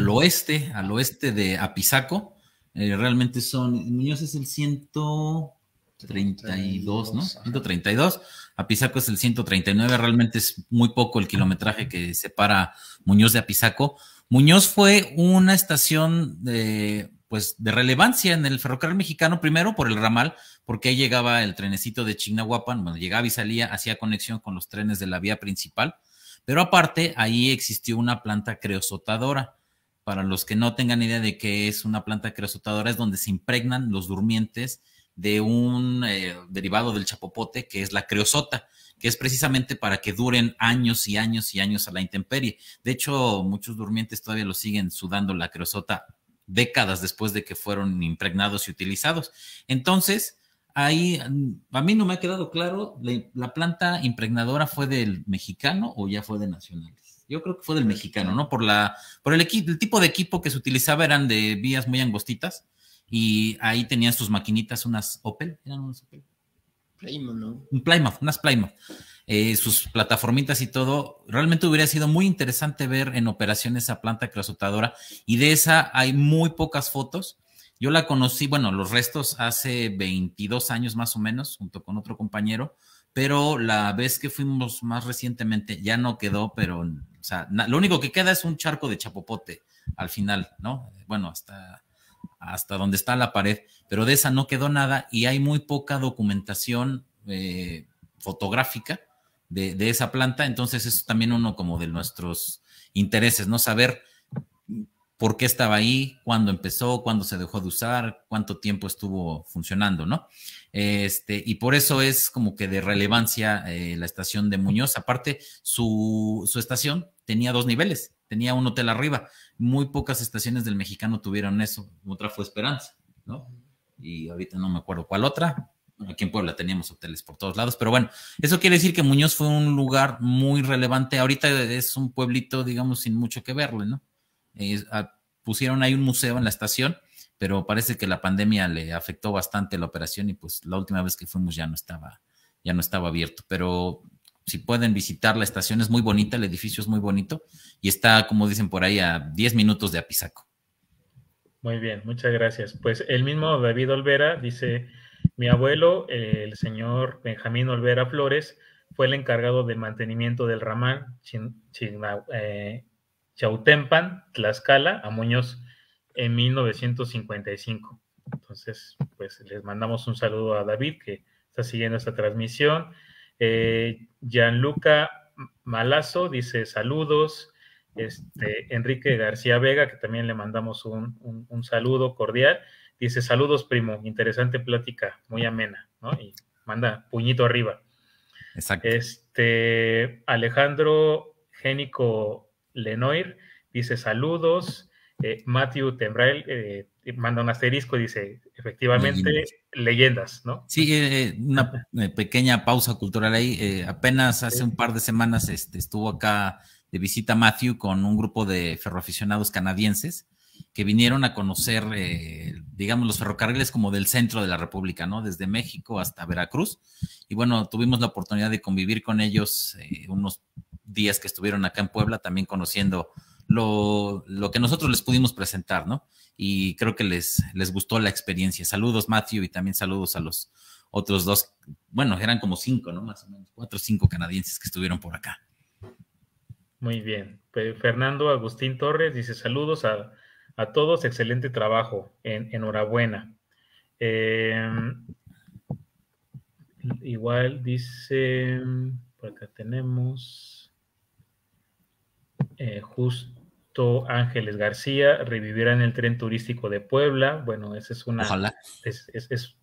oeste, al oeste de Apizaco. Eh, realmente son, Muñoz es el 132, ¿no? 132. Apizaco es el 139, realmente es muy poco el kilometraje que separa Muñoz de Apizaco. Muñoz fue una estación de, pues, de relevancia en el ferrocarril mexicano, primero por el ramal, porque ahí llegaba el trenecito de Chignahuapan, bueno, llegaba y salía, hacía conexión con los trenes de la vía principal pero aparte, ahí existió una planta creosotadora. Para los que no tengan idea de qué es una planta creosotadora, es donde se impregnan los durmientes de un eh, derivado del chapopote que es la creosota, que es precisamente para que duren años y años y años a la intemperie. De hecho, muchos durmientes todavía lo siguen sudando la creosota décadas después de que fueron impregnados y utilizados. Entonces, Ahí, a mí no me ha quedado claro, la, planta impregnadora fue del mexicano o ya fue de nacionales. Yo creo que fue del mexicano, ¿no? Por la, por el, el tipo de equipo que se utilizaba eran de vías muy angostitas y ahí tenían sus maquinitas, unas Opel, eran unas Opel. Plymouth, ¿no? Un Plymouth, unas Plymouth. Eh, sus plataformitas y todo, realmente hubiera sido muy interesante ver en operación esa planta crasotadora y de esa hay muy pocas fotos yo la conocí, bueno, los restos hace 22 años más o menos, junto con otro compañero, pero la vez que fuimos más recientemente ya no quedó, pero, o sea, lo único que queda es un charco de chapopote al final, ¿no? Bueno, hasta, hasta donde está la pared, pero de esa no quedó nada y hay muy poca documentación eh, fotográfica de, de esa planta, entonces eso también uno como de nuestros intereses, ¿no? Saber por qué estaba ahí, cuándo empezó, cuándo se dejó de usar, cuánto tiempo estuvo funcionando, ¿no? Este, y por eso es como que de relevancia eh, la estación de Muñoz. Aparte, su, su estación tenía dos niveles, tenía un hotel arriba. Muy pocas estaciones del mexicano tuvieron eso. Otra fue Esperanza, ¿no? Y ahorita no me acuerdo cuál otra, aquí en Puebla teníamos hoteles por todos lados, pero bueno, eso quiere decir que Muñoz fue un lugar muy relevante. Ahorita es un pueblito, digamos, sin mucho que verle, ¿no? Ah, pusieron ahí un museo en la estación, pero parece que la pandemia le afectó bastante la operación y pues la última vez que fuimos ya no estaba, ya no estaba abierto. Pero si pueden visitar la estación, es muy bonita, el edificio es muy bonito y está, como dicen por ahí, a 10 minutos de Apizaco. Muy bien, muchas gracias. Pues el mismo David Olvera dice, mi abuelo, el señor Benjamín Olvera Flores, fue el encargado de mantenimiento del ramal eh, Chautempan, Tlaxcala, a Muñoz en 1955. Entonces, pues les mandamos un saludo a David que está siguiendo esta transmisión. Eh, Gianluca Malazo dice saludos. Este, Enrique García Vega, que también le mandamos un, saludo cordial. Dice, saludos, primo, interesante plática, muy amena, ¿no? Y manda puñito arriba. Exacto. Este, Alejandro Génico Lenoir dice saludos. Eh, Matthew Tembrel eh, manda un asterisco y dice, efectivamente, leyendas, ¿no? Sí, eh, una pequeña pausa cultural ahí. apenas hace un par de semanas este, estuvo acá de visita Matthew con un grupo de ferroaficionados canadienses que vinieron a conocer, digamos, los ferrocarriles como del centro de la República, ¿no? Desde México hasta Veracruz. Y bueno, tuvimos la oportunidad de convivir con ellos unos días que estuvieron acá en Puebla, también conociendo lo, que nosotros les pudimos presentar, ¿no? Y creo que les, les gustó la experiencia. Saludos, Matthew, y también saludos a los otros dos, bueno, eran como cinco, ¿no? Más o menos, cuatro o cinco canadienses que estuvieron por acá. Muy bien. Pues, Fernando Agustín Torres dice saludos a, todos, excelente trabajo, enhorabuena. Em, igual dice, por acá tenemos. Eh, justo Ángeles García, revivirán el tren turístico de Puebla. Bueno, esa es una, Es,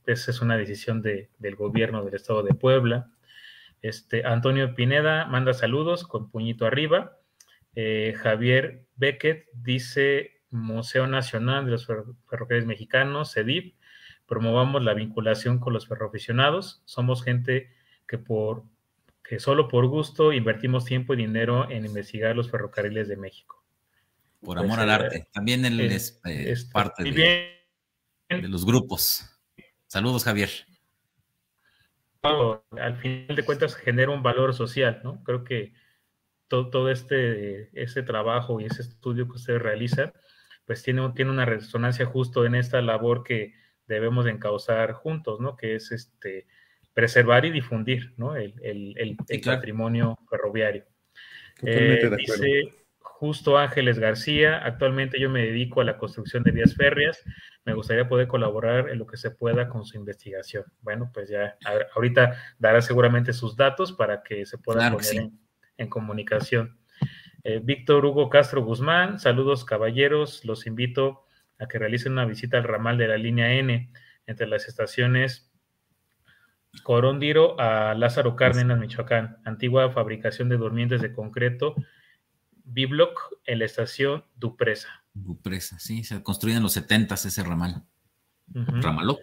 es una decisión del gobierno del estado de Puebla. Este, Antonio Pineda manda saludos con puñito arriba. Eh, Javier Beckett dice Museo Nacional de los Ferrocarriles Mexicanos, CEDIP, promovamos la vinculación con los ferroaficionados. Somos gente que por que solo por gusto invertimos tiempo y dinero en investigar los ferrocarriles de México. Por pues, amor al eh, arte. También él es, eh, parte de, los grupos. Saludos, Javier. Al final de cuentas genera un valor social, ¿no? Creo que todo, este, trabajo y ese estudio que ustedes realiza, pues tiene, tiene una resonancia justo en esta labor que debemos encauzar juntos, ¿no? Que es este preservar y difundir ¿no? el, patrimonio ferroviario. Eh, dice Justo Ángeles García, actualmente yo me dedico a la construcción de vías férreas, me gustaría poder colaborar en lo que se pueda con su investigación. Bueno, pues ya ahorita dará seguramente sus datos para que se puedan poner en, comunicación. Eh, Víctor Hugo Castro Guzmán, saludos caballeros, los invito a que realicen una visita al ramal de la línea N entre las estaciones Corondiro a Lázaro Cárdenas, Michoacán, antigua fabricación de durmientes de concreto, Bibloc, en la estación Dupresa. Dupresa, sí, se construye en los 70 ese ramal. Ramaloc.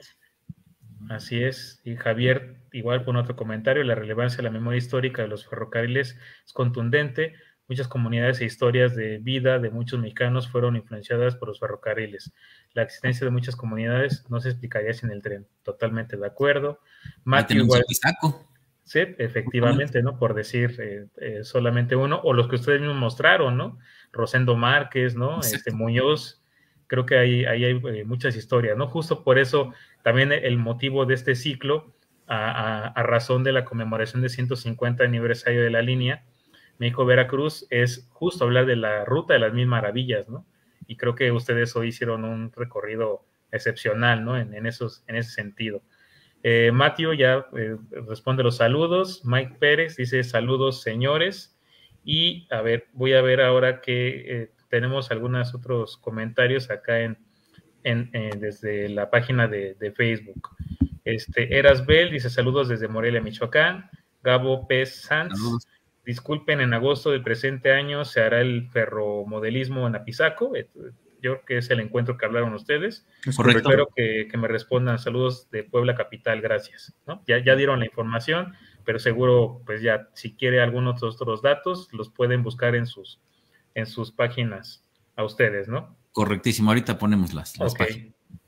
Así es, y Javier, igual con otro comentario, la relevancia de la memoria histórica de los ferrocarriles es contundente, muchas comunidades e historias de vida de muchos mexicanos fueron influenciadas por los ferrocarriles la existencia de muchas comunidades no se explicaría sin el tren. Totalmente de acuerdo. Matthew saco. Sí, efectivamente, ¿no? Por decir eh, eh, solamente uno, o los que ustedes mismos mostraron, ¿no? Rosendo Márquez, ¿no? Este Muñoz, creo que ahí, hay eh, muchas historias, ¿no? Justo por eso también el motivo de este ciclo, a, razón de la conmemoración de 150 aniversario de la línea, México-Veracruz, es justo hablar de la ruta de las mil maravillas, ¿no? y creo que ustedes hoy hicieron un recorrido excepcional, ¿no? En, esos, en ese sentido. Eh, ya eh, responde los saludos. Mike Pérez dice saludos, señores. Y a ver, voy a ver ahora que eh, tenemos algunos otros comentarios acá en, eh, desde la página de, Facebook. Este, Eras Bell dice saludos desde Morelia, Michoacán. Gabo P. Sanz. Disculpen, en agosto del presente año se hará el ferromodelismo en Apizaco. Eh, yo creo que es el encuentro que hablaron ustedes. correcto. Espero que, me respondan. Saludos de Puebla Capital, gracias. Ya, dieron la información, pero seguro, pues ya, si quiere algunos otros datos, los pueden buscar en sus, en sus páginas a ustedes, ¿no? Correctísimo, ahorita ponemos las,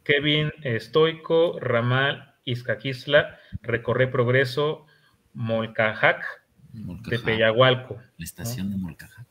Kevin Estoico, Ramal Izcaquisla, Recorre Progreso, Molcajac, de Peyahualco. La estación de Molcajate.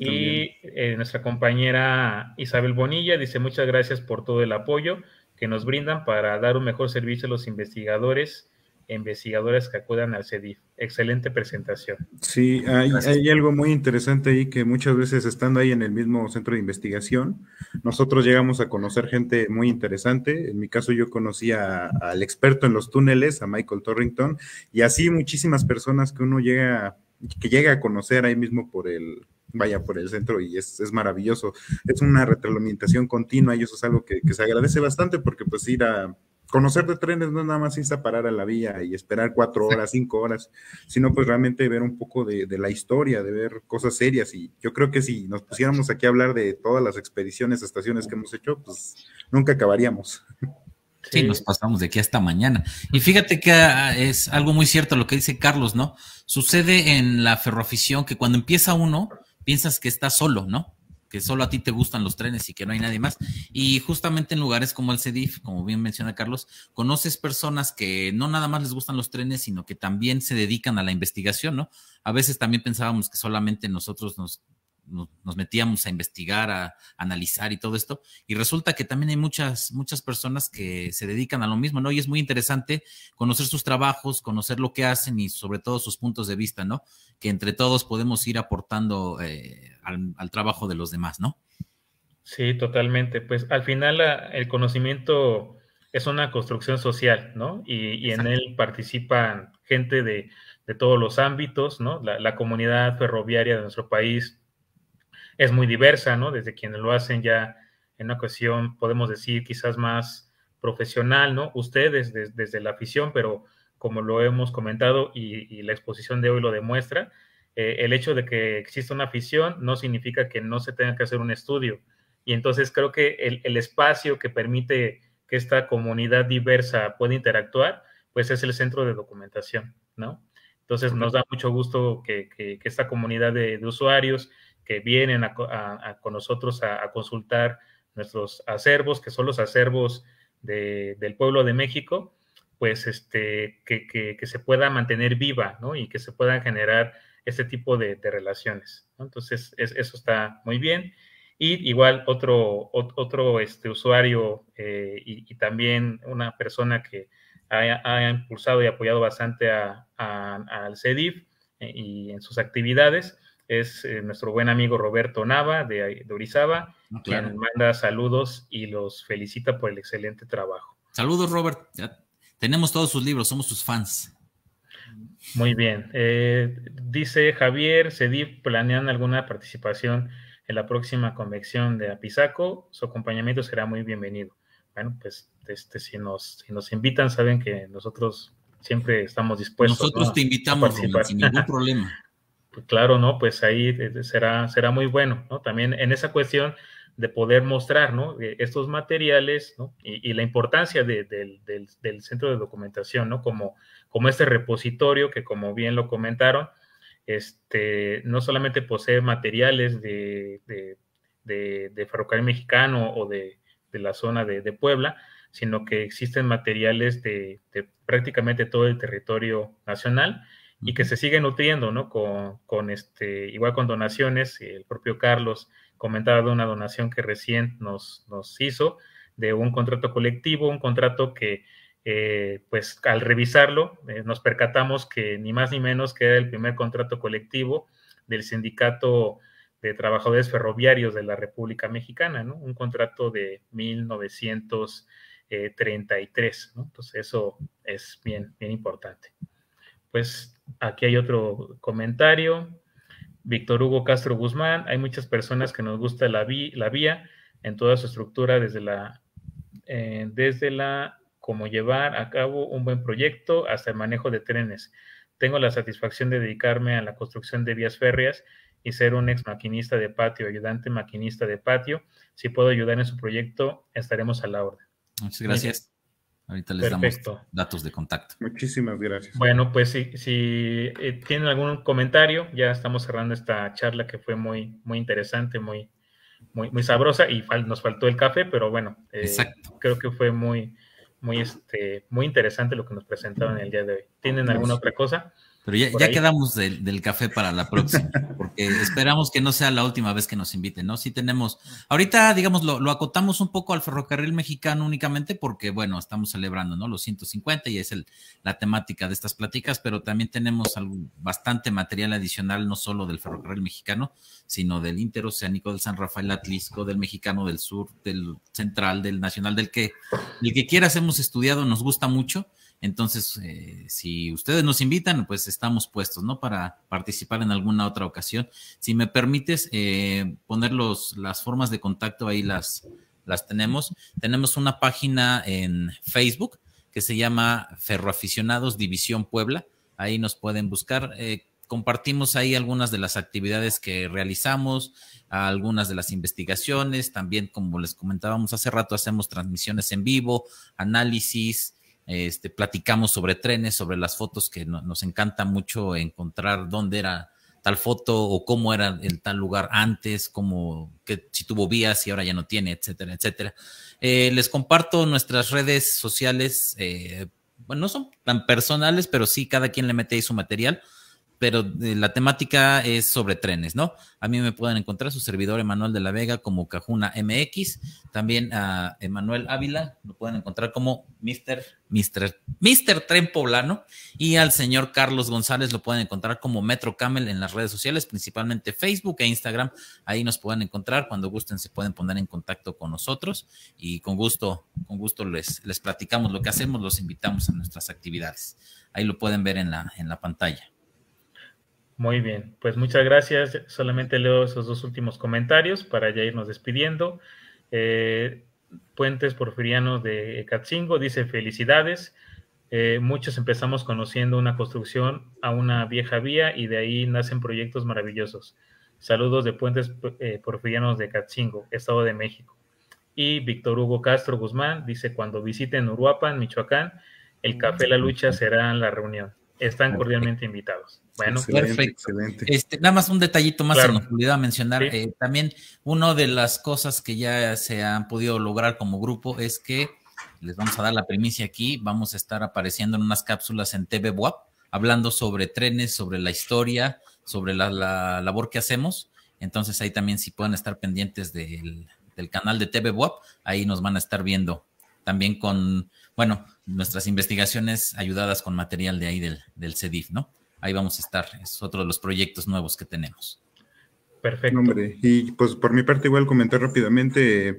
y eh, nuestra compañera Isabel Bonilla dice muchas gracias por todo el apoyo que nos brindan para dar un mejor servicio a los investigadores investigadores que acudan al CEDIF. Excelente presentación. Sí, hay, algo muy interesante ahí que muchas veces estando ahí en el mismo centro de investigación, nosotros llegamos a conocer gente muy interesante. En mi caso yo conocí al experto en los túneles, a Michael Torrington, y así muchísimas personas que uno llega, que llega a conocer ahí mismo por el, vaya por el centro y es, maravilloso. Es una retroalimentación continua y eso es algo que, se agradece bastante porque pues ir a, conocer de trenes no es nada más instaparar a parar a la vía y esperar cuatro horas, cinco horas, sino pues realmente ver un poco de, la historia, de ver cosas serias. Y yo creo que si nos pusiéramos aquí a hablar de todas las expediciones, estaciones que hemos hecho, pues nunca acabaríamos. Sí, nos pasamos de aquí hasta mañana. Y fíjate que ah, es algo muy cierto lo que dice Carlos, ¿no? Sucede en la ferroafición que cuando empieza uno, piensas que está solo, ¿no? que solo a ti te gustan los trenes y que no hay nadie más. Y justamente en lugares como el CEDIF, como bien menciona Carlos, conoces personas que no nada más les gustan los trenes, sino que también se dedican a la investigación, ¿no? A veces también pensábamos que solamente nosotros nos nos, metíamos a investigar, a, analizar y todo esto. Y resulta que también hay muchas, muchas personas que se dedican a lo mismo, ¿no? Y es muy interesante conocer sus trabajos, conocer lo que hacen y sobre todo sus puntos de vista, ¿no? Que entre todos podemos ir aportando eh, al, trabajo de los demás, ¿no? Sí, totalmente. Pues al final el conocimiento es una construcción social, ¿no? Y, en él participan gente de, todos los ámbitos, ¿no? la, comunidad ferroviaria de nuestro país es muy diversa, ¿no? Desde quienes lo hacen ya en una cuestión, podemos decir, quizás más profesional, ¿no? Ustedes desde la afición, pero como lo hemos comentado y, la exposición de hoy lo demuestra, eh, el hecho de que exista una afición no significa que no se tenga que hacer un estudio. Y entonces creo que el, espacio que permite que esta comunidad diversa pueda interactuar, pues es el centro de documentación, ¿no? Entonces nos da mucho gusto que, esta comunidad de, de usuarios que vienen con nosotros a, consultar nuestros acervos, que son los acervos del pueblo de México, pues este, que, se pueda mantener viva, Y que se puedan generar este tipo de, relaciones. Entonces, eso está muy bien. Y igual otro, otro este, usuario eh, y, también una persona que ha, impulsado y apoyado bastante al CEDIF eh, y en sus actividades, es eh, nuestro buen amigo Roberto Nava de, Urizaba, ah, quien manda saludos y los felicita por el excelente trabajo. Saludos, Robert. tenemos todos sus libros, somos sus fans. Muy bien. Eh, dice Javier, Cedí planean alguna participación en la próxima convención de Apisaco? Su acompañamiento será muy bienvenido. Bueno, pues este, si, nos, si nos invitan, saben que nosotros siempre estamos dispuestos. Nosotros te invitamos, sin ningún <laughs> problema. Pues, claro, ¿no? Pues ahí eh, será, será muy bueno, ¿no? También en esa cuestión de poder mostrar, ¿no? Eh, estos materiales, ¿no? Y, la importancia del, del, centro de documentación, ¿no? Como, como este repositorio que, como bien lo comentaron, este, no solamente posee materiales de, de ferrocarril mexicano o de, la zona de, Puebla, sino que existen materiales de prácticamente todo el territorio nacional y que se sigue nutriendo, ¿no? Con, este, igual con donaciones, el propio Carlos comentaba de una donación que recién nos, hizo de un contrato colectivo, un contrato que eh, pues al revisarlo eh, nos percatamos que ni más ni menos que era el primer contrato colectivo del sindicato de trabajadores ferroviarios de la República Mexicana, ¿no? Un contrato de 1933, eh, ¿no? Entonces eso es bien, bien importante. Pues Aquí hay otro comentario. Víctor Hugo Castro Guzmán, hay muchas personas que nos gusta la, vía en toda su estructura desde la, eh, desde la, como llevar a cabo un buen proyecto hasta el manejo de trenes. Tengo la satisfacción de dedicarme a la construcción de vías férreas y ser un ex maquinista de patio, ayudante maquinista de patio. Si puedo ayudar en su proyecto, estaremos a la orden. Muchas gracias. Ahorita les damos datos de contacto. Muchísimas gracias. Bueno, pues si, si eh, tienen algún comentario, ya estamos cerrando esta charla que fue muy, muy interesante, muy, muy, sabrosa y nos faltó el café, pero bueno, eh, creo que fue muy, muy, este, muy interesante lo que nos presentaron el día de hoy. ¿Tienen alguna otra cosa? Pero ya, ya quedamos del, café para la próxima, <laughs> porque esperamos que no sea la última vez que nos inviten, ¿no? Sí tenemos, ahorita, digamos, lo, acotamos un poco al ferrocarril mexicano únicamente porque, bueno, estamos celebrando, ¿no? Los 150 y es el, la temática de estas pláticas, pero también tenemos algo, bastante material adicional, no solo del ferrocarril mexicano, sino del interoceánico, del San Rafael Atlisco, del mexicano del sur, del central, del nacional, del que, el que quieras hemos estudiado, nos gusta mucho entonces, eh, si ustedes nos invitan, pues estamos puestos, ¿no? Para participar en alguna otra ocasión. Si me permites eh, poner los, las formas de contacto ahí, las, las tenemos. Tenemos una página en Facebook que se llama Ferroaficionados División Puebla. Ahí nos pueden buscar. Eh, compartimos ahí algunas de las actividades que realizamos, algunas de las investigaciones. También, como les comentábamos hace rato, hacemos transmisiones en vivo, análisis, este, platicamos sobre trenes, sobre las fotos que nos encanta mucho encontrar dónde era tal foto o cómo era el tal lugar antes, como que si tuvo vías y ahora ya no tiene, etcétera, etcétera. Eh, les comparto nuestras redes sociales. Eh, bueno, no son tan personales, pero sí cada quien le mete ahí su material pero eh, la temática es sobre trenes, ¿no? A mí me pueden encontrar su servidor Emanuel de la Vega como Cajuna MX, también a Emanuel Ávila lo pueden encontrar como Mr. Mr. Mr. Tren Poblano y al señor Carlos González lo pueden encontrar como Metro Camel en las redes sociales, principalmente Facebook e Instagram, ahí nos pueden encontrar, cuando gusten se pueden poner en contacto con nosotros y con gusto, con gusto les, les platicamos lo que hacemos, los invitamos a nuestras actividades. Ahí lo pueden ver en la, en la pantalla. Muy bien, pues muchas gracias. Solamente leo esos dos últimos comentarios para ya irnos despidiendo. Eh, Puentes Porfirianos de Catzingo dice felicidades. Eh, muchos empezamos conociendo una construcción a una vieja vía y de ahí nacen proyectos maravillosos. Saludos de Puentes eh, Porfirianos de Catzingo, Estado de México. Y Víctor Hugo Castro Guzmán dice, cuando visiten Uruapan, Michoacán, el mm, Café La Lucha será la reunión están cordialmente invitados. Bueno, perfecto. Este, nada más un detallito más que nos olvidaba mencionar. Eh, también una de las cosas que ya se han podido lograr como grupo es que les vamos a dar la primicia aquí. Vamos a estar apareciendo en unas cápsulas en TV Buap, hablando sobre trenes, sobre la historia, sobre la, labor que hacemos. Entonces ahí también si pueden estar pendientes del, del canal de TV Buap, ahí nos van a estar viendo. También con bueno, nuestras investigaciones ayudadas con material de ahí del, CEDIF, ¿no? Ahí vamos a estar, es otro de los proyectos nuevos que tenemos. Perfecto. y pues por mi parte igual comentar rápidamente,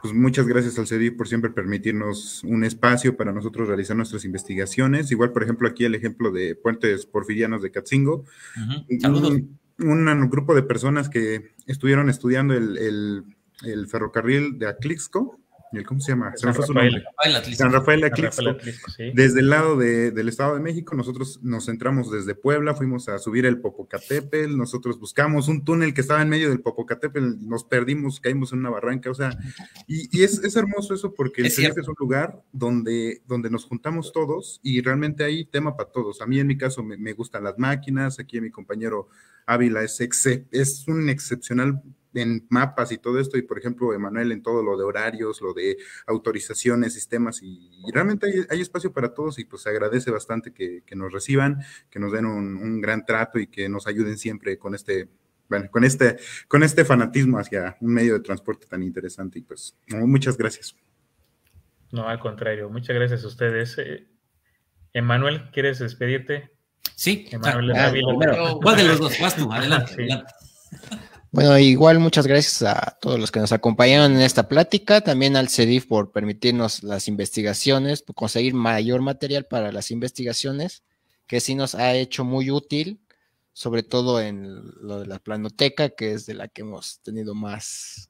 pues muchas gracias al CEDIF por siempre permitirnos un espacio para nosotros realizar nuestras investigaciones. Igual, por ejemplo, aquí el ejemplo de Puentes Porfirianos de Catzingo. Un, grupo de personas que estuvieron estudiando el, el ferrocarril de Aclixco. ¿cómo se llama? San, Rafael, San Rafael Desde el lado de, del Estado de México, nosotros nos entramos desde Puebla, fuimos a subir el Popocatépetl, nosotros buscamos un túnel que estaba en medio del Popocatépetl, nos perdimos, caímos en una barranca, o sea, y, es, es, hermoso eso porque es, es un lugar donde, donde nos juntamos todos y realmente hay tema para todos. A mí en mi caso me, me gustan las máquinas, aquí mi compañero Ávila es, es un excepcional en mapas y todo esto, y por ejemplo, Emanuel en todo lo de horarios, lo de autorizaciones, sistemas, y, realmente hay, espacio para todos y pues agradece bastante que, nos reciban, que nos den un, gran trato y que nos ayuden siempre con este... Bueno, con este, con este fanatismo hacia un medio de transporte tan interesante y pues muchas gracias. No, al contrario, muchas gracias a ustedes. Eh, Emanuel, ¿quieres despedirte? Sí. Emanuel ah, ah, de los dos? adelante. <laughs> Bueno, igual muchas gracias a todos los que nos acompañaron en esta plática, también al CEDIF por permitirnos las investigaciones, por conseguir mayor material para las investigaciones, que sí nos ha hecho muy útil, sobre todo en lo de la planoteca, que es de la que hemos tenido más...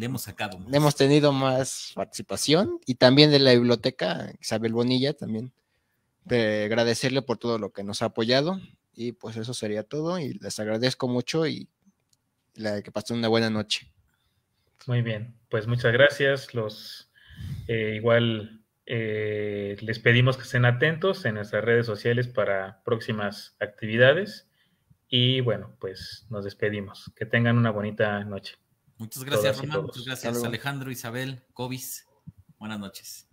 hemos sacado Hemos tenido más participación y también de la biblioteca, Isabel Bonilla también. De agradecerle por todo lo que nos ha apoyado y pues eso sería todo y les agradezco mucho y la de que pasó una buena noche. Muy bien, pues muchas gracias. Los eh, igual eh, les pedimos que estén atentos en nuestras redes sociales para próximas actividades. Y bueno, pues nos despedimos. Que tengan una bonita noche. Muchas gracias, Muchas gracias, Alejandro, Isabel, Cobis. Buenas noches.